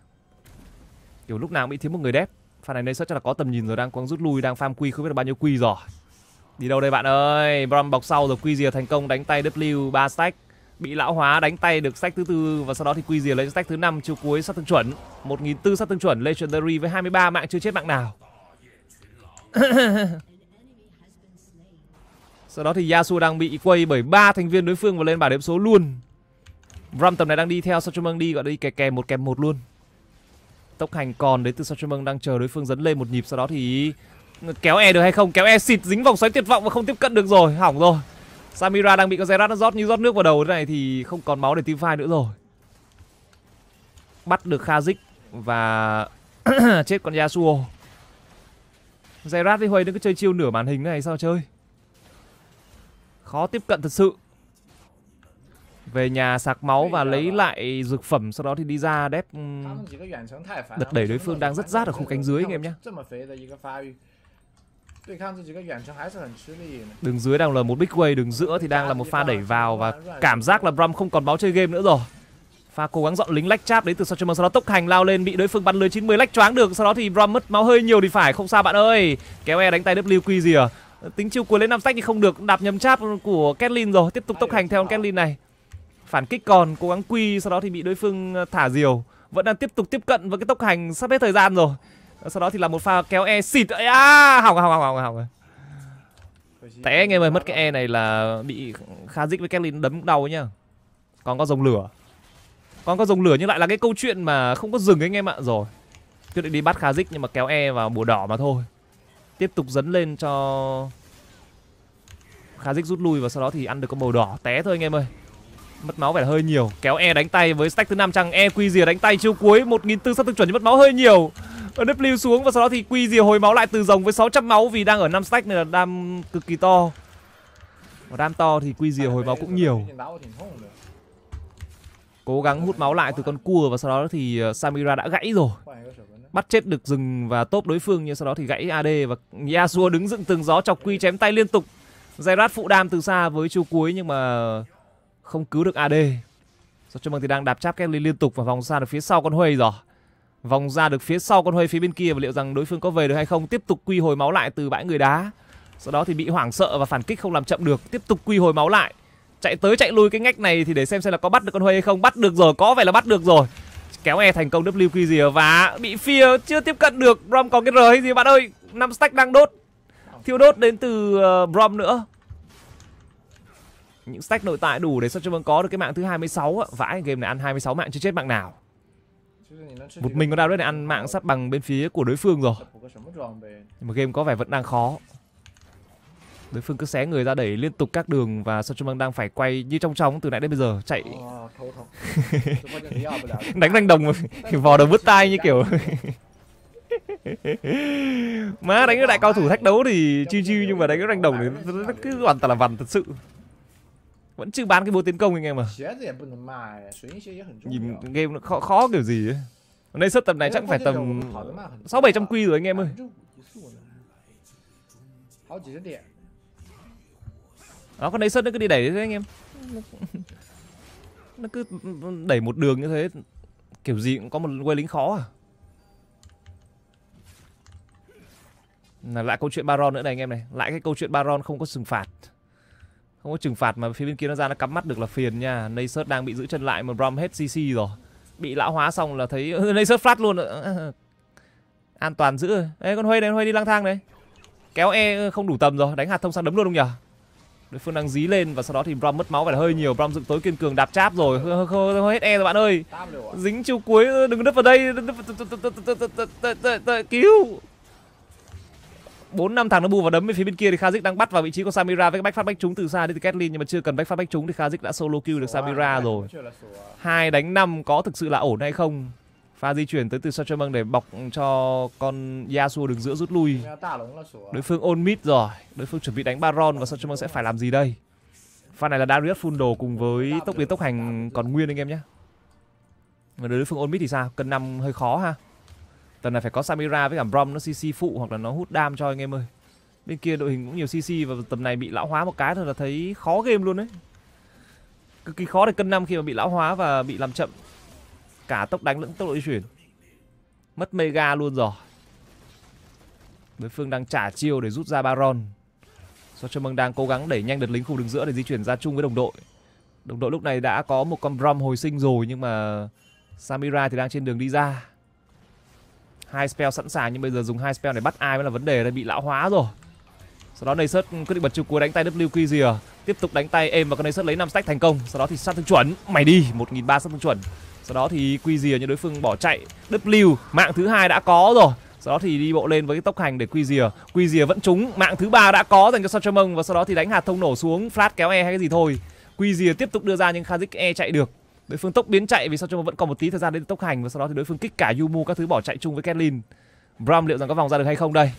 Speaker 1: kiểu lúc nào cũng bị thiếu một người đép pha này đây chắc là có tầm nhìn rồi đang quăng rút lui đang farm quy không biết là bao nhiêu quy rồi đi đâu đây bạn ơi brom bọc sau rồi quy rìa thành công đánh tay w ba stack bị lão hóa đánh tay được stack thứ tư và sau đó thì quy rìa lấy stack thứ năm chiều cuối sát thương chuẩn một nghìn tư sát thương chuẩn legendary với 23 mạng chưa chết mạng nào <laughs> Sau đó thì Yasuo đang bị quay bởi ba thành viên đối phương và lên bảng điểm số luôn. Ram tầm này đang đi theo Sachemung đi gọi đi kè kè một kèm một luôn. Tốc hành còn đến từ Sachemung đang chờ đối phương dẫn lên một nhịp sau đó thì kéo e được hay không? Kéo e xịt dính vòng xoáy tuyệt vọng và không tiếp cận được rồi, hỏng rồi. Samira đang bị con Zerat nó rót như rót nước vào đầu thế này thì không còn máu để team fight nữa rồi. Bắt được Kha'Zix và <clears throat> chết con Yasuo. Zerat với Huey nó cứ chơi chiêu nửa màn hình này sao chơi? Khó tiếp cận thật sự Về nhà sạc máu và lấy lại dược phẩm Sau đó thì đi ra đép ừ,
Speaker 2: Đật đẩy đối phương đang rất rát ở khu cánh dưới anh em nhé
Speaker 1: Đường dưới đang là một big way Đường giữa thì đang là một pha đẩy vào Và cảm giác là Bram không còn máu chơi game nữa rồi pha cố gắng dọn lính lách cháp đến từ Sochimon sau đó tốc hành lao lên bị đối phương bắn lưới 90 lách choáng được sau đó thì Brom mất máu hơi nhiều thì phải không sao bạn ơi kéo e đánh tay WQ gì à tính chiêu cuối lấy năm sách thì không được đạp nhầm cháp của Kathleen rồi tiếp tục tốc hành theo con Kathleen này phản kích còn cố gắng quy sau đó thì bị đối phương ờ, thả diều vẫn đang tiếp tục tiếp cận với cái tốc hành sắp hết thời gian rồi ờ, sau đó thì là một pha kéo e xịt a à, hỏng hỏng hỏng hỏng hỏng té anh em ơi mất cái e này là bị kha dích với Kathleen đấm đầu nhá còn có dòng lửa còn có dòng lửa nhưng lại là cái câu chuyện mà không có dừng anh em ạ rồi quyết định đi bắt kha dích nhưng mà kéo e vào bùa đỏ mà thôi Tiếp tục dấn lên cho Khazix rút lui và sau đó thì ăn được con màu đỏ té thôi anh em ơi mất máu vẻ hơi nhiều kéo e đánh tay với stack thứ năm trăng e quy rìa đánh tay chiêu cuối một nghìn tư sát thương chuẩn nhưng mất máu hơi nhiều ở W xuống và sau đó thì quy rìa hồi máu lại từ rồng với 600 máu vì đang ở năm stack nên là đam cực kỳ to và đam to thì quy rìa hồi máu cũng nhiều cố gắng hút máu lại từ con cua và sau đó thì ờ, samira đã gãy rồi bắt chết được rừng và tốp đối phương nhưng sau đó thì gãy AD và Yasuo đứng dựng từng gió chọc quy chém tay liên tục. Zerat phụ đam từ xa với chu cuối nhưng mà không cứu được AD. Sao cho mừng thì đang đạp cháp Kelly liên tục và vòng xa được phía sau con Huey rồi. Vòng ra được phía sau con Huey phía bên kia và liệu rằng đối phương có về được hay không tiếp tục quy hồi máu lại từ bãi người đá. Sau đó thì bị hoảng sợ và phản kích không làm chậm được, tiếp tục quy hồi máu lại. Chạy tới chạy lui cái ngách này thì để xem xem là có bắt được con Huey hay không. Bắt được rồi, có vẻ là bắt được rồi kéo e thành công WQ gì và bị phía chưa tiếp cận được Brom có cái R hay gì bạn ơi năm stack đang đốt thiếu đốt đến từ uh, Brom nữa những stack nội tại đủ để sao cho vẫn có được cái mạng thứ 26 ạ vãi game này ăn 26 mạng chưa chết mạng nào một mình con Darus này ăn mạng sắp bằng bên phía của đối phương rồi nhưng mà game có vẻ vẫn đang khó đối phương cứ xé người ra đẩy liên tục các đường và sao Bang đang phải quay như trong chóng từ nãy đến bây giờ chạy ờ, <laughs> đánh ranh đồng <laughs> vò đầu vứt tay như kiểu <laughs> má đánh cái đại cao thủ thách đấu thì chiêu chiêu nhưng mà đánh cái ranh đồng thì nó cứ hoàn toàn là vằn thật sự vẫn chưa bán cái bố tiến công anh em à nhìn game nó khó khó kiểu gì ấy nay sơ tập này chắc phải tầm sáu bảy trăm quy rồi anh em ơi nó con đấy sân nó cứ đi đẩy thế anh em <laughs> nó cứ đẩy một đường như thế kiểu gì cũng có một quay lính khó à là lại câu chuyện baron nữa này anh em này lại cái câu chuyện baron không có trừng phạt không có trừng phạt mà phía bên kia nó ra nó cắm mắt được là phiền nha Nasert đang bị giữ chân lại mà Brom hết CC rồi bị lão hóa xong là thấy <laughs> nay Nasert phát luôn <laughs> an toàn giữ Ê, con Huê này con Huê đi lang thang đấy kéo e không đủ tầm rồi đánh hạt thông sang đấm luôn không nhở đối phương đang dí lên và sau đó thì Brom mất máu phải hơi nhiều Brom dựng tối kiên cường đạp cháp rồi không hết e rồi bạn ơi dính chiều cuối đừng đứt vào đây cứu bốn năm thằng nó bù vào đấm bên phía bên kia thì Khazik đang bắt vào vị trí của Samira với cái bách phát bách trúng từ xa đi từ Kathleen nhưng mà chưa cần bách phát bách trúng thì Khazik đã solo kill được Samira rồi. Hai đánh năm có thực sự là ổn hay không? pha di chuyển tới từ Sachamang để bọc cho con Yasuo đứng giữa rút lui đối phương ôn mid rồi đối phương chuẩn bị đánh Baron và Sachamang sẽ phải làm gì đây pha này là Darius full đồ cùng với tốc biến tốc hành còn nguyên anh em nhé mà đối phương ôn mid thì sao cân năm hơi khó ha tần này phải có Samira với cả Brom nó CC phụ hoặc là nó hút đam cho anh em ơi bên kia đội hình cũng nhiều CC và tầm này bị lão hóa một cái thôi là thấy khó game luôn đấy cực kỳ khó để cân năm khi mà bị lão hóa và bị làm chậm Cả tốc đánh lẫn tốc độ di chuyển Mất mega luôn rồi Đối phương đang trả chiêu để rút ra Baron Do cho măng đang cố gắng đẩy nhanh đợt lính khu đường giữa để di chuyển ra chung với đồng đội Đồng đội lúc này đã có một con Brom hồi sinh rồi nhưng mà Samira thì đang trên đường đi ra hai spell sẵn sàng nhưng bây giờ dùng hai spell để bắt ai mới là vấn đề đây bị lão hóa rồi sau đó Nasus quyết định bật chiêu cuối đánh tay WQ gì à tiếp tục đánh tay em và con Nasus lấy 5 stack thành công sau đó thì sát thương chuẩn mày đi một nghìn ba sát thương chuẩn sau đó thì quy rìa những đối phương bỏ chạy W mạng thứ hai đã có rồi sau đó thì đi bộ lên với cái tốc hành để quy rìa quy rìa vẫn trúng mạng thứ ba đã có dành cho Satramong và sau đó thì đánh hạt thông nổ xuống flat kéo e hay cái gì thôi quy rìa tiếp tục đưa ra nhưng Khazik e chạy được đối phương tốc biến chạy vì Satramong vẫn còn một tí thời gian đến tốc hành và sau đó thì đối phương kích cả Yumu các thứ bỏ chạy chung với Kathleen Bram liệu rằng có vòng ra được hay không đây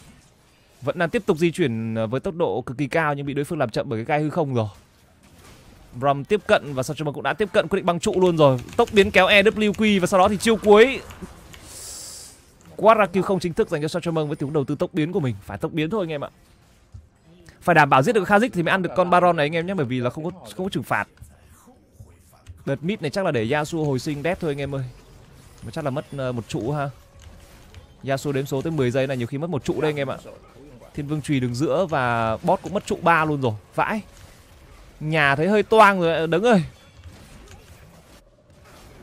Speaker 1: vẫn đang tiếp tục di chuyển ờ, với tốc độ cực kỳ cao nhưng bị đối phương làm chậm bởi cái gai hư không rồi Brom tiếp cận và Sachuma cũng đã tiếp cận quyết định băng trụ luôn rồi. Tốc biến kéo EWQ và sau đó thì chiêu cuối Quadra không chính thức dành cho Sachuma với tiếng đầu tư tốc biến của mình. Phải tốc biến thôi anh em ạ. Phải đảm bảo giết được Khazik thì mới ăn được con Baron này anh em nhé bởi vì là không có không có trừng phạt. Đợt mid này chắc là để Yasuo hồi sinh đét thôi anh em ơi. Mà chắc là mất ờ, một trụ ha. Yasuo đếm số tới 10 giây này nhiều khi mất một trụ đây anh em ạ. Thiên Vương Trùy đứng giữa và bot cũng mất trụ ba luôn rồi. Vãi. Nhà thấy hơi toang rồi đứng ơi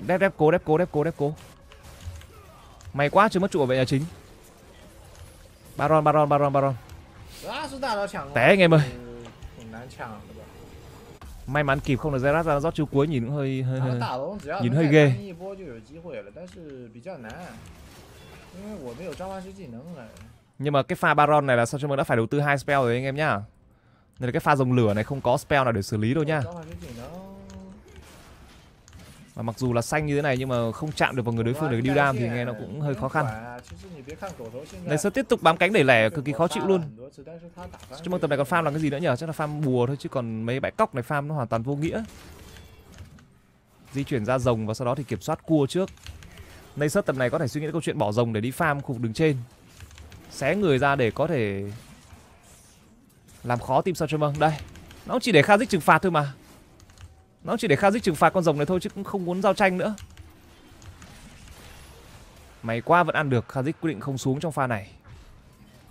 Speaker 1: Đép đép cố đép cố đép cố đép cố May quá chứ mất trụ bảo vệ nhà chính Baron Baron Baron Baron
Speaker 2: Té anh em ơi ừ,
Speaker 1: May mắn kịp không được Zerat ra rót chiếu cuối nhìn cũng hơi hơi, hơi nhìn hơi ghê. Nhưng mà cái pha Baron này là sao cho mình đã phải đầu tư hai spell rồi anh em nhá. Nên là cái pha dòng lửa này không có spell nào để xử lý đâu nhá Mà mặc dù là xanh như thế này nhưng mà không chạm được vào người đối phương để điêu đam thì nghe nó cũng hơi khó khăn Này sẽ tiếp tục bám cánh để lẻ cực kỳ khó chịu luôn Chứ mà tập này còn farm là cái gì nữa nhở? Chắc là farm bùa thôi chứ còn mấy bãi cóc này farm nó hoàn toàn vô nghĩa Di chuyển ra rồng và sau đó thì kiểm soát cua trước Này sớt tập này có thể suy nghĩ đến câu chuyện bỏ rồng để đi farm khu vực đứng trên Xé người ra để có thể làm khó team streamer. Vâng? Đây. Nó chỉ để Kha'Zix trừng phạt thôi mà. Nó chỉ để Kha'Zix trừng phạt con rồng này thôi chứ cũng không muốn giao tranh nữa. Mày qua vẫn ăn được, Kha'Zix quyết định không xuống trong pha này.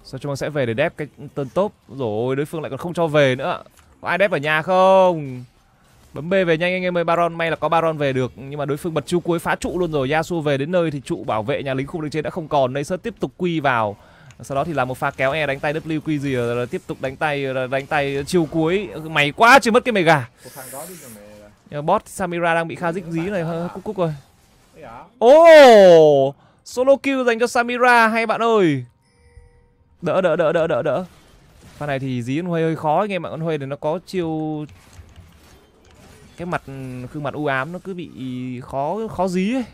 Speaker 1: Streamer vâng sẽ về để đép cái tân top. Rồi đối phương lại còn không cho về nữa. Có ai đép ở nhà không? Bấm B về nhanh anh em ơi Baron May là có Baron về được Nhưng mà đối phương bật chu cuối phá trụ luôn rồi Yasuo về đến nơi thì trụ bảo vệ nhà lính khu vực trên đã không còn Nay sẽ tiếp tục quy vào sau đó thì làm một pha kéo e đánh tay WQ gì rồi, tiếp tục đánh tay đánh tay chiều cuối mày quá chưa mất cái mày gà bot Samira đang bị Kha dích dí này cúc cúc rồi ô oh, à. solo kill dành cho Samira hay bạn ơi đỡ đỡ đỡ đỡ đỡ đỡ pha này thì dí con Huê hơi khó anh em ạ con Huê thì nó có chiêu cái mặt gương mặt u ám nó cứ bị khó khó dí ấy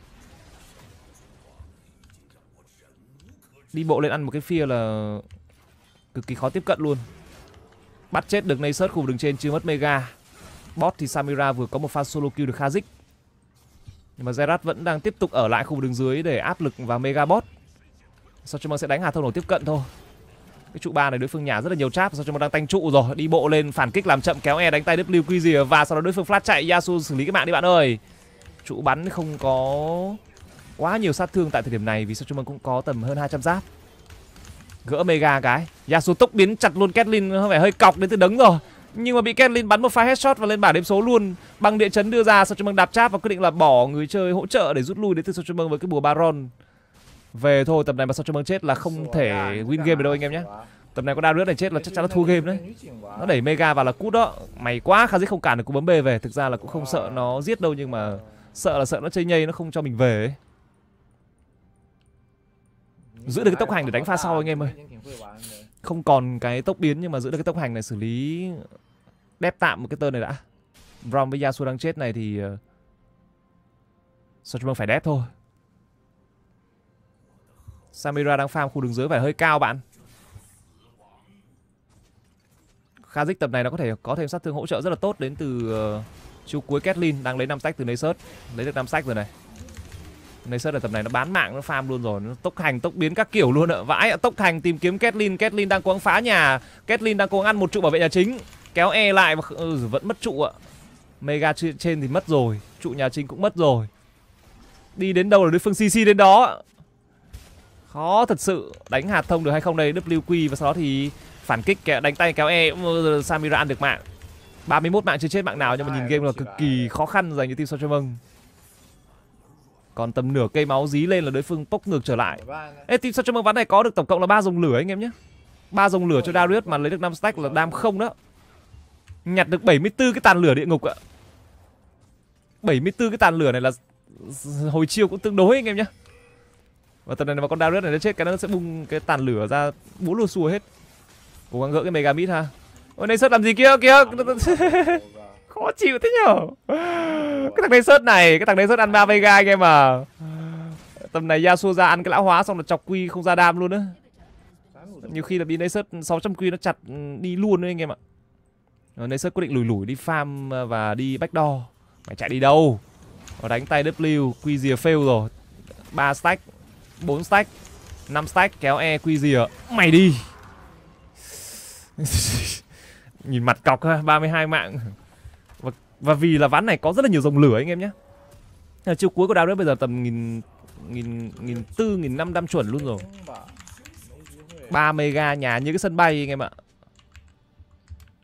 Speaker 1: Đi bộ lên ăn một cái phia là cực kỳ khó tiếp cận luôn. Bắt chết được nay Nasus khu vực đường trên chưa mất Mega. Bot thì Samira vừa có một pha solo kill được Kha'Zix. Nhưng mà Zerat vẫn đang tiếp tục ở lại khu vực đường dưới để áp lực vào Mega Bot. Sochimon sẽ đánh Hà Thông nổ tiếp cận thôi. Cái trụ ba này đối phương nhà rất là nhiều trap, Sochimon đang tanh trụ rồi, đi bộ lên phản kích làm chậm kéo E đánh tay W gì và sau đó đối phương flash chạy Yasu xử lý các bạn đi bạn ơi. Trụ bắn không có quá nhiều sát thương tại thời điểm này vì sao chúng mình cũng có tầm hơn 200 giáp gỡ mega cái Yasuo tốc biến chặt luôn Katlin có vẻ hơi cọc đến từ đấng rồi nhưng mà bị Katlin bắn một pha headshot và lên bảng đếm số luôn bằng địa chấn đưa ra sao chúng mình đạp cháp và quyết định là bỏ người chơi hỗ trợ để rút lui đến từ sao chúng mình với cái bùa baron về thôi tập này mà sao chúng mình chết là không thể win game được đâu anh em nhé tập này có đa này chết là chắc chắn là thua game đấy nó đẩy mega vào là cút đó mày quá khá dễ không cản được cú bấm bê về thực ra là cũng không sợ nó giết đâu nhưng mà sợ là sợ nó chơi nhây nó không cho mình về ấy. Giữ được cái tốc hành để đánh pha sau anh em ơi Không còn cái tốc biến nhưng mà giữ được cái tốc hành này xử lý Đép tạm một cái tên này đã Brown với Yasuo đang chết này thì ờ, Sao phải đép thôi Samira đang farm khu đường dưới phải hơi cao bạn Khazik tập này nó có thể có thêm sát thương hỗ trợ rất là tốt đến từ ờ, chú cuối Kathleen đang lấy năm sách từ Nasus. Lấy được năm sách rồi này. Nasus ở tập này nó bán mạng nó farm luôn rồi nó tốc hành tốc biến các kiểu luôn ạ vãi ạ tốc hành tìm kiếm Ketlin Ketlin đang cố gắng phá nhà Ketlin đang cố gắng ăn một trụ bảo vệ nhà chính kéo e lại mà ừ, vẫn mất trụ ạ mega trên thì mất rồi trụ nhà chính cũng mất rồi đi đến đâu là đối phương cc đến đó khó thật sự đánh hạt thông được hay không đây wq và sau đó thì phản kích đánh tay kéo e samira ăn được mạng 31 mạng chưa chết mạng nào nhưng mà nhìn game là cực kỳ khó khăn dành cho team sao cho mừng còn tầm nửa cây máu dí lên là đối phương bốc ngược trở lại. Vâng Ê team sao cho mơ ván này có được tổng cộng là ba dòng lửa anh em nhé. ba dòng lửa cho Darius mà lấy được 5 stack là đam không đó. Nhặt được 74 cái tàn lửa địa ngục ạ. 74 cái tàn lửa này là hồi chiều cũng tương đối anh em nhé. Và tầm này mà con Darius này nó chết cái nó sẽ bung cái tàn lửa ra bố lùa xùa hết. Cố gắng gỡ cái mega mít ha. Ôi này sớt làm gì kia kia khó chịu thế nhở cái thằng đây desert này cái thằng đây desert ăn ba vega anh em à tầm này yasuo ra ăn cái lão hóa xong là chọc quy không ra đam luôn á nhiều khi là bị đi sáu trăm quy nó chặt ừ, đi luôn đấy anh em ạ ờ, desert quyết định lùi lùi đi farm và đi backdoor mày chạy đi đâu nó đánh tay W quy rìa fail rồi 3 stack 4 stack 5 stack kéo E quy rìa mày đi <laughs> nhìn mặt cọc ha 32 mạng và vì là ván này có rất là nhiều dòng lửa anh em nhé chiều cuối của đao đấy bây giờ tầm nghìn nghìn nghìn tư nghìn năm trăm chuẩn luôn rồi 3 mega nhà như cái sân bay anh em ạ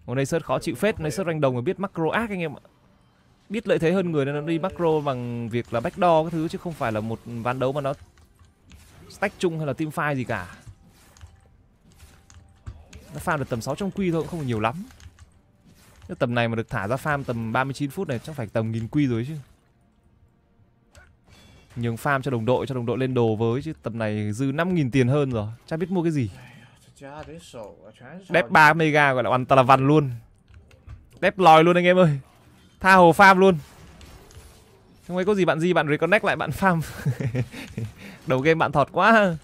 Speaker 1: hôm nay sớt khó chịu phết Nay sớt ranh đồng và biết macro ác anh em ạ Biết lợi thế hơn người nên nó đi macro bằng việc là backdoor cái thứ Chứ không phải là một ván đấu mà nó stack chung hay là team fight gì cả Nó farm được tầm 6 trong quy thôi cũng không nhiều lắm tầm này mà được thả ra farm tầm 39 phút này chắc phải tầm nghìn quy rồi chứ. Nhường farm cho đồng đội, cho đồng đội lên đồ với chứ tầm này dư 5.000 tiền hơn rồi. Chả biết mua cái gì. Đép 3 mega gọi là ăn tà là vằn luôn. Đép lòi luôn anh em ơi. Tha hồ farm luôn. Không ấy có gì bạn gì bạn reconnect lại bạn farm. <laughs> Đầu game bạn thọt quá.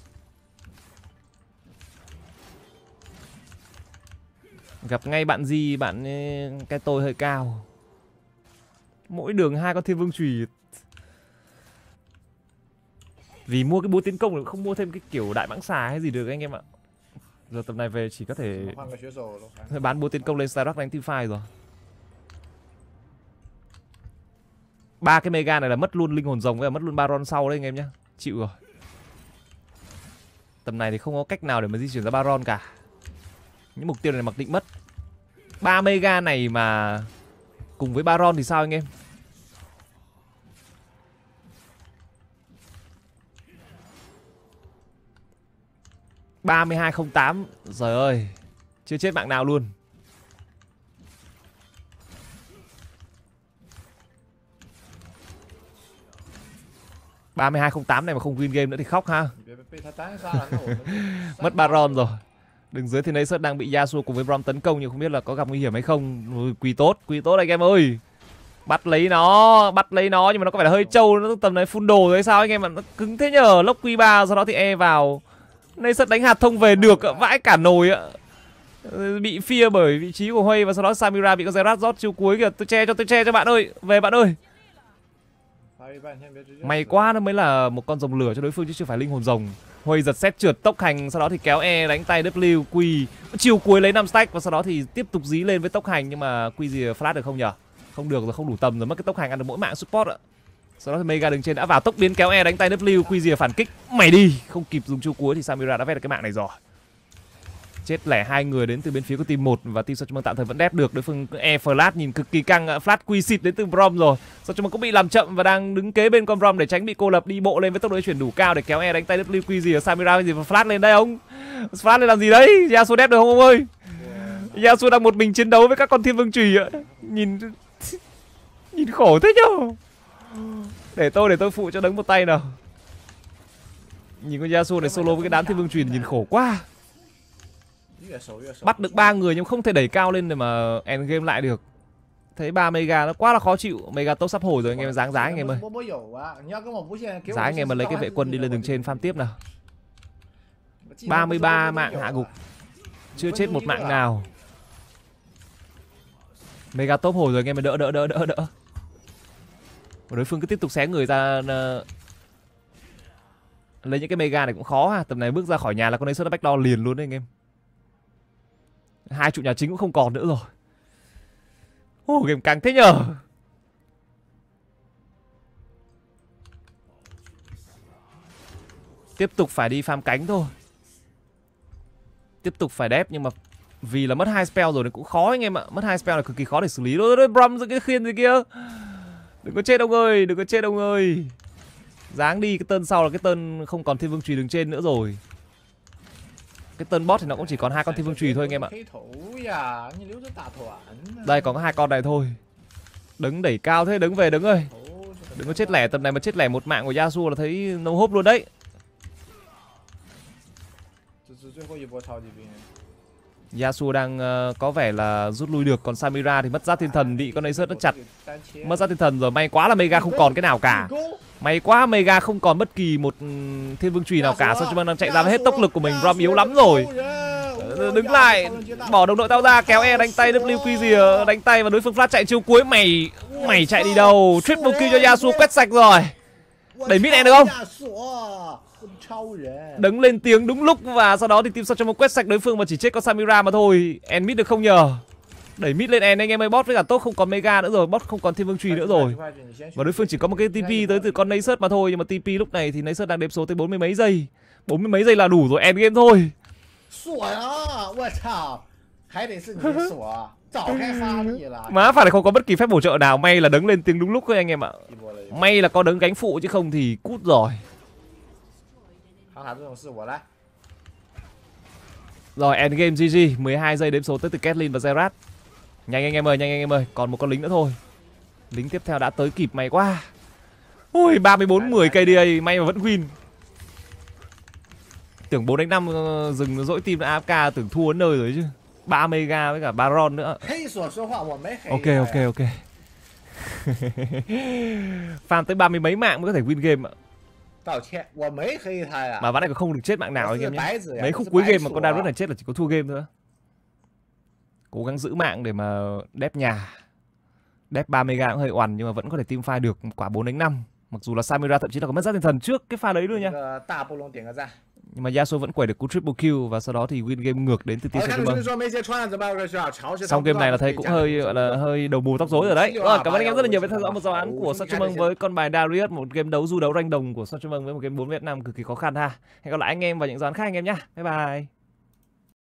Speaker 1: Gặp ngay bạn gì bạn cái tôi hơi cao. Mỗi đường hai con thiên vương chùy vì mua cái búa tiến công không mua thêm cái kiểu đại mãng xà hay gì được anh em ạ giờ tập này về chỉ có thể bán búa tiến công lên Starrock đánh team fight rồi ba cái mega này là mất luôn linh hồn rồng với là mất luôn baron sau đấy anh em nhá chịu rồi tầm này thì không có cách nào để mà di chuyển ra baron cả những mục tiêu này mặc định mất 3 mega này mà cùng với baron thì sao anh em ba mươi hai không tám rồi ơi chưa chết mạng nào luôn ba mươi hai không tám này mà không win game nữa thì khóc ha <laughs> mất baron rồi Đường dưới thì Nacer đang bị Yasuo cùng với Brom tấn công nhưng không biết là có gặp nguy hiểm hay không. Ui, quỳ tốt, quỳ tốt anh em ơi. Bắt lấy nó, bắt lấy nó nhưng mà nó có vẻ là hơi trâu nó tầm này phun đồ rồi hay sao anh em ạ. Nó cứng thế nhờ, lốc quy ba sau đó thì e vào. Nacer đánh hạt thông về được vãi cả nồi ạ. Bị phia bởi vị trí của Huy và sau đó Samira bị con Zerat rót chiều cuối kìa. Tôi che cho tôi che cho bạn ơi. Về bạn ơi. May quá nó mới là một con rồng lửa cho đối phương chứ chưa phải linh hồn rồng. Huy giật xét trượt tốc hành sau đó thì kéo E đánh tay W Q chiều cuối lấy 5 stack và sau đó thì tiếp tục dí lên với tốc hành nhưng mà Q gì flash được không nhở? Không được rồi không đủ tầm rồi mất cái tốc hành ăn được mỗi mạng support ạ. Sau đó thì Mega đứng trên đã vào tốc biến kéo E đánh tay W Q gì phản kích. Mày đi, không kịp dùng chiêu cuối thì Samira đã vét được cái mạng này rồi chết lẻ hai người đến từ bên phía của team 1 và team sao cho mừng tạm thời vẫn đép được đối phương e flash nhìn cực kỳ căng flat quy xịt đến từ brom rồi sao cho mừng cũng bị làm chậm và đang đứng kế bên con brom để tránh bị cô lập đi bộ lên với tốc độ chuyển đủ cao để kéo e đánh tay w quy gì ở samira gì và flat lên đây ông flat lên làm gì đấy yasuo số đép được không ông ơi yasuo đang một mình chiến đấu với các con thiên vương trùy nhìn <laughs> nhìn khổ thế nhở để tôi để tôi phụ cho đấng một tay nào nhìn con Yasuo này solo với cái đám thiên vương truyền nhìn khổ quá Bắt được ba người nhưng không thể đẩy cao lên để mà end game lại được. Thấy ba mega nó quá là khó chịu. Mega top sắp hồi rồi anh em dáng giá anh em ơi.
Speaker 2: Giá anh em mà lấy cái vệ quân đi
Speaker 1: lên đường trên farm tiếp nào.
Speaker 2: 33 mạng hạ
Speaker 1: gục. Chưa chết một mạng nào. Mega top hồi rồi anh em đỡ đỡ đỡ đỡ đỡ. Và đối phương cứ tiếp tục xé người ra ờ, lấy những cái mega này cũng khó ha tầm này bước ra khỏi nhà là con ấy xuất đo liền luôn đấy anh em hai trụ nhà chính cũng không còn nữa rồi ô oh, game căng thế nhở tiếp tục phải đi farm cánh thôi tiếp tục phải đép nhưng mà vì là mất hai spell rồi thì cũng khó anh em ạ mất hai spell là cực kỳ khó để xử lý đó đấy brum giữa cái khiên gì kia đừng có chết ông ơi đừng có chết ông ơi dáng đi cái tên sau là cái tên không còn thiên vương trùy đứng trên nữa rồi cái turn bot thì nó cũng chỉ còn hai con thiên vương trì thôi anh em ạ
Speaker 2: à, à. đây có hai
Speaker 1: con này thôi đứng đẩy cao thế đứng về đứng ơi đừng có chết lẻ tầm này mà chết lẻ một mạng của Yasuo là thấy nâu hốp luôn đấy Yasuo đang ờ, có vẻ là rút lui được Còn Samira thì mất giáp thiên thần Bị à, con ấy rớt nó chặt Mất giáp thiên thần rồi May quá là Mega không còn cái nào cả May quá Mega không còn bất kỳ một ừ, thiên vương trùy nào dạ cả vâng Sao cho đang chạy dạ ra hết tốc vâng lực của mình dạ Rom yếu vâng lắm rồi ờ, Đứng lại Bỏ đồng đội tao ra kéo E đánh tay WQ gì à? Đánh tay và đối phương flash chạy chiêu cuối Mày mày chạy đi đâu Triple kill cho Yasuo quét sạch rồi Đẩy mid E được không Đứng lên tiếng đúng lúc Và sau đó thì team sao cho một quét sạch đối phương Mà chỉ chết có Samira mà thôi End mid được không nhờ đẩy mid lên end anh em ơi bot với cả tốt không còn mega nữa rồi bot không còn thiên vương trùy nữa rồi và đối phương chỉ có một cái tp tới từ con Nasus mà thôi nhưng mà tp lúc này thì Nasus đang đếm số tới bốn mươi mấy giây bốn mươi mấy giây là đủ rồi end game thôi <laughs> má phải là không có bất kỳ phép bổ trợ nào may là đứng lên tiếng đúng lúc thôi anh em ạ may là có đứng gánh phụ chứ không thì cút rồi rồi end game GG 12 giây đếm số tới từ Kathleen và Gerard Nhanh anh em ơi, nhanh anh em ơi, còn một con lính nữa thôi. Lính tiếp theo đã tới kịp mày quá. Ui 34 10 KDA may mà vẫn win. Tưởng 4 đánh 5 dừng ờ, dỗi tim là AFK tưởng thua nơi rồi chứ. 3 mega với cả Baron nữa.
Speaker 2: Ok ok à? ok.
Speaker 1: <laughs> Fan tới ba mươi mấy mạng mới có thể win game ạ. À? Mà ván này còn không được chết mạng nào anh em nhé. À? Mấy khúc cuối game mà con đang rất là chết là chỉ có thua game thôi cố gắng giữ mạng để mà đép nhà đép 30 ga cũng hơi oằn nhưng mà vẫn có thể team pha được quả 4 đánh 5 mặc dù là Samira thậm chí là có mất rất tinh thần trước cái pha đấy luôn nha nhưng mà Yasuo vẫn quẩy được cú triple kill và sau đó thì win game ngược đến từ tia ờ, Sau game này là thấy cũng hơi gọi là hơi đầu mù tóc rối rồi đấy. Rồi, ờ, cảm ơn anh em rất là nhiều về theo dõi một giáo án của Sao Chư với con bài Darius, một game đấu du đấu ranh đồng của Sao Chư với một game 4 Việt Nam cực kỳ khó khăn ha. Hẹn gặp lại anh em vào những giáo án khác anh em nhé. Bye bye.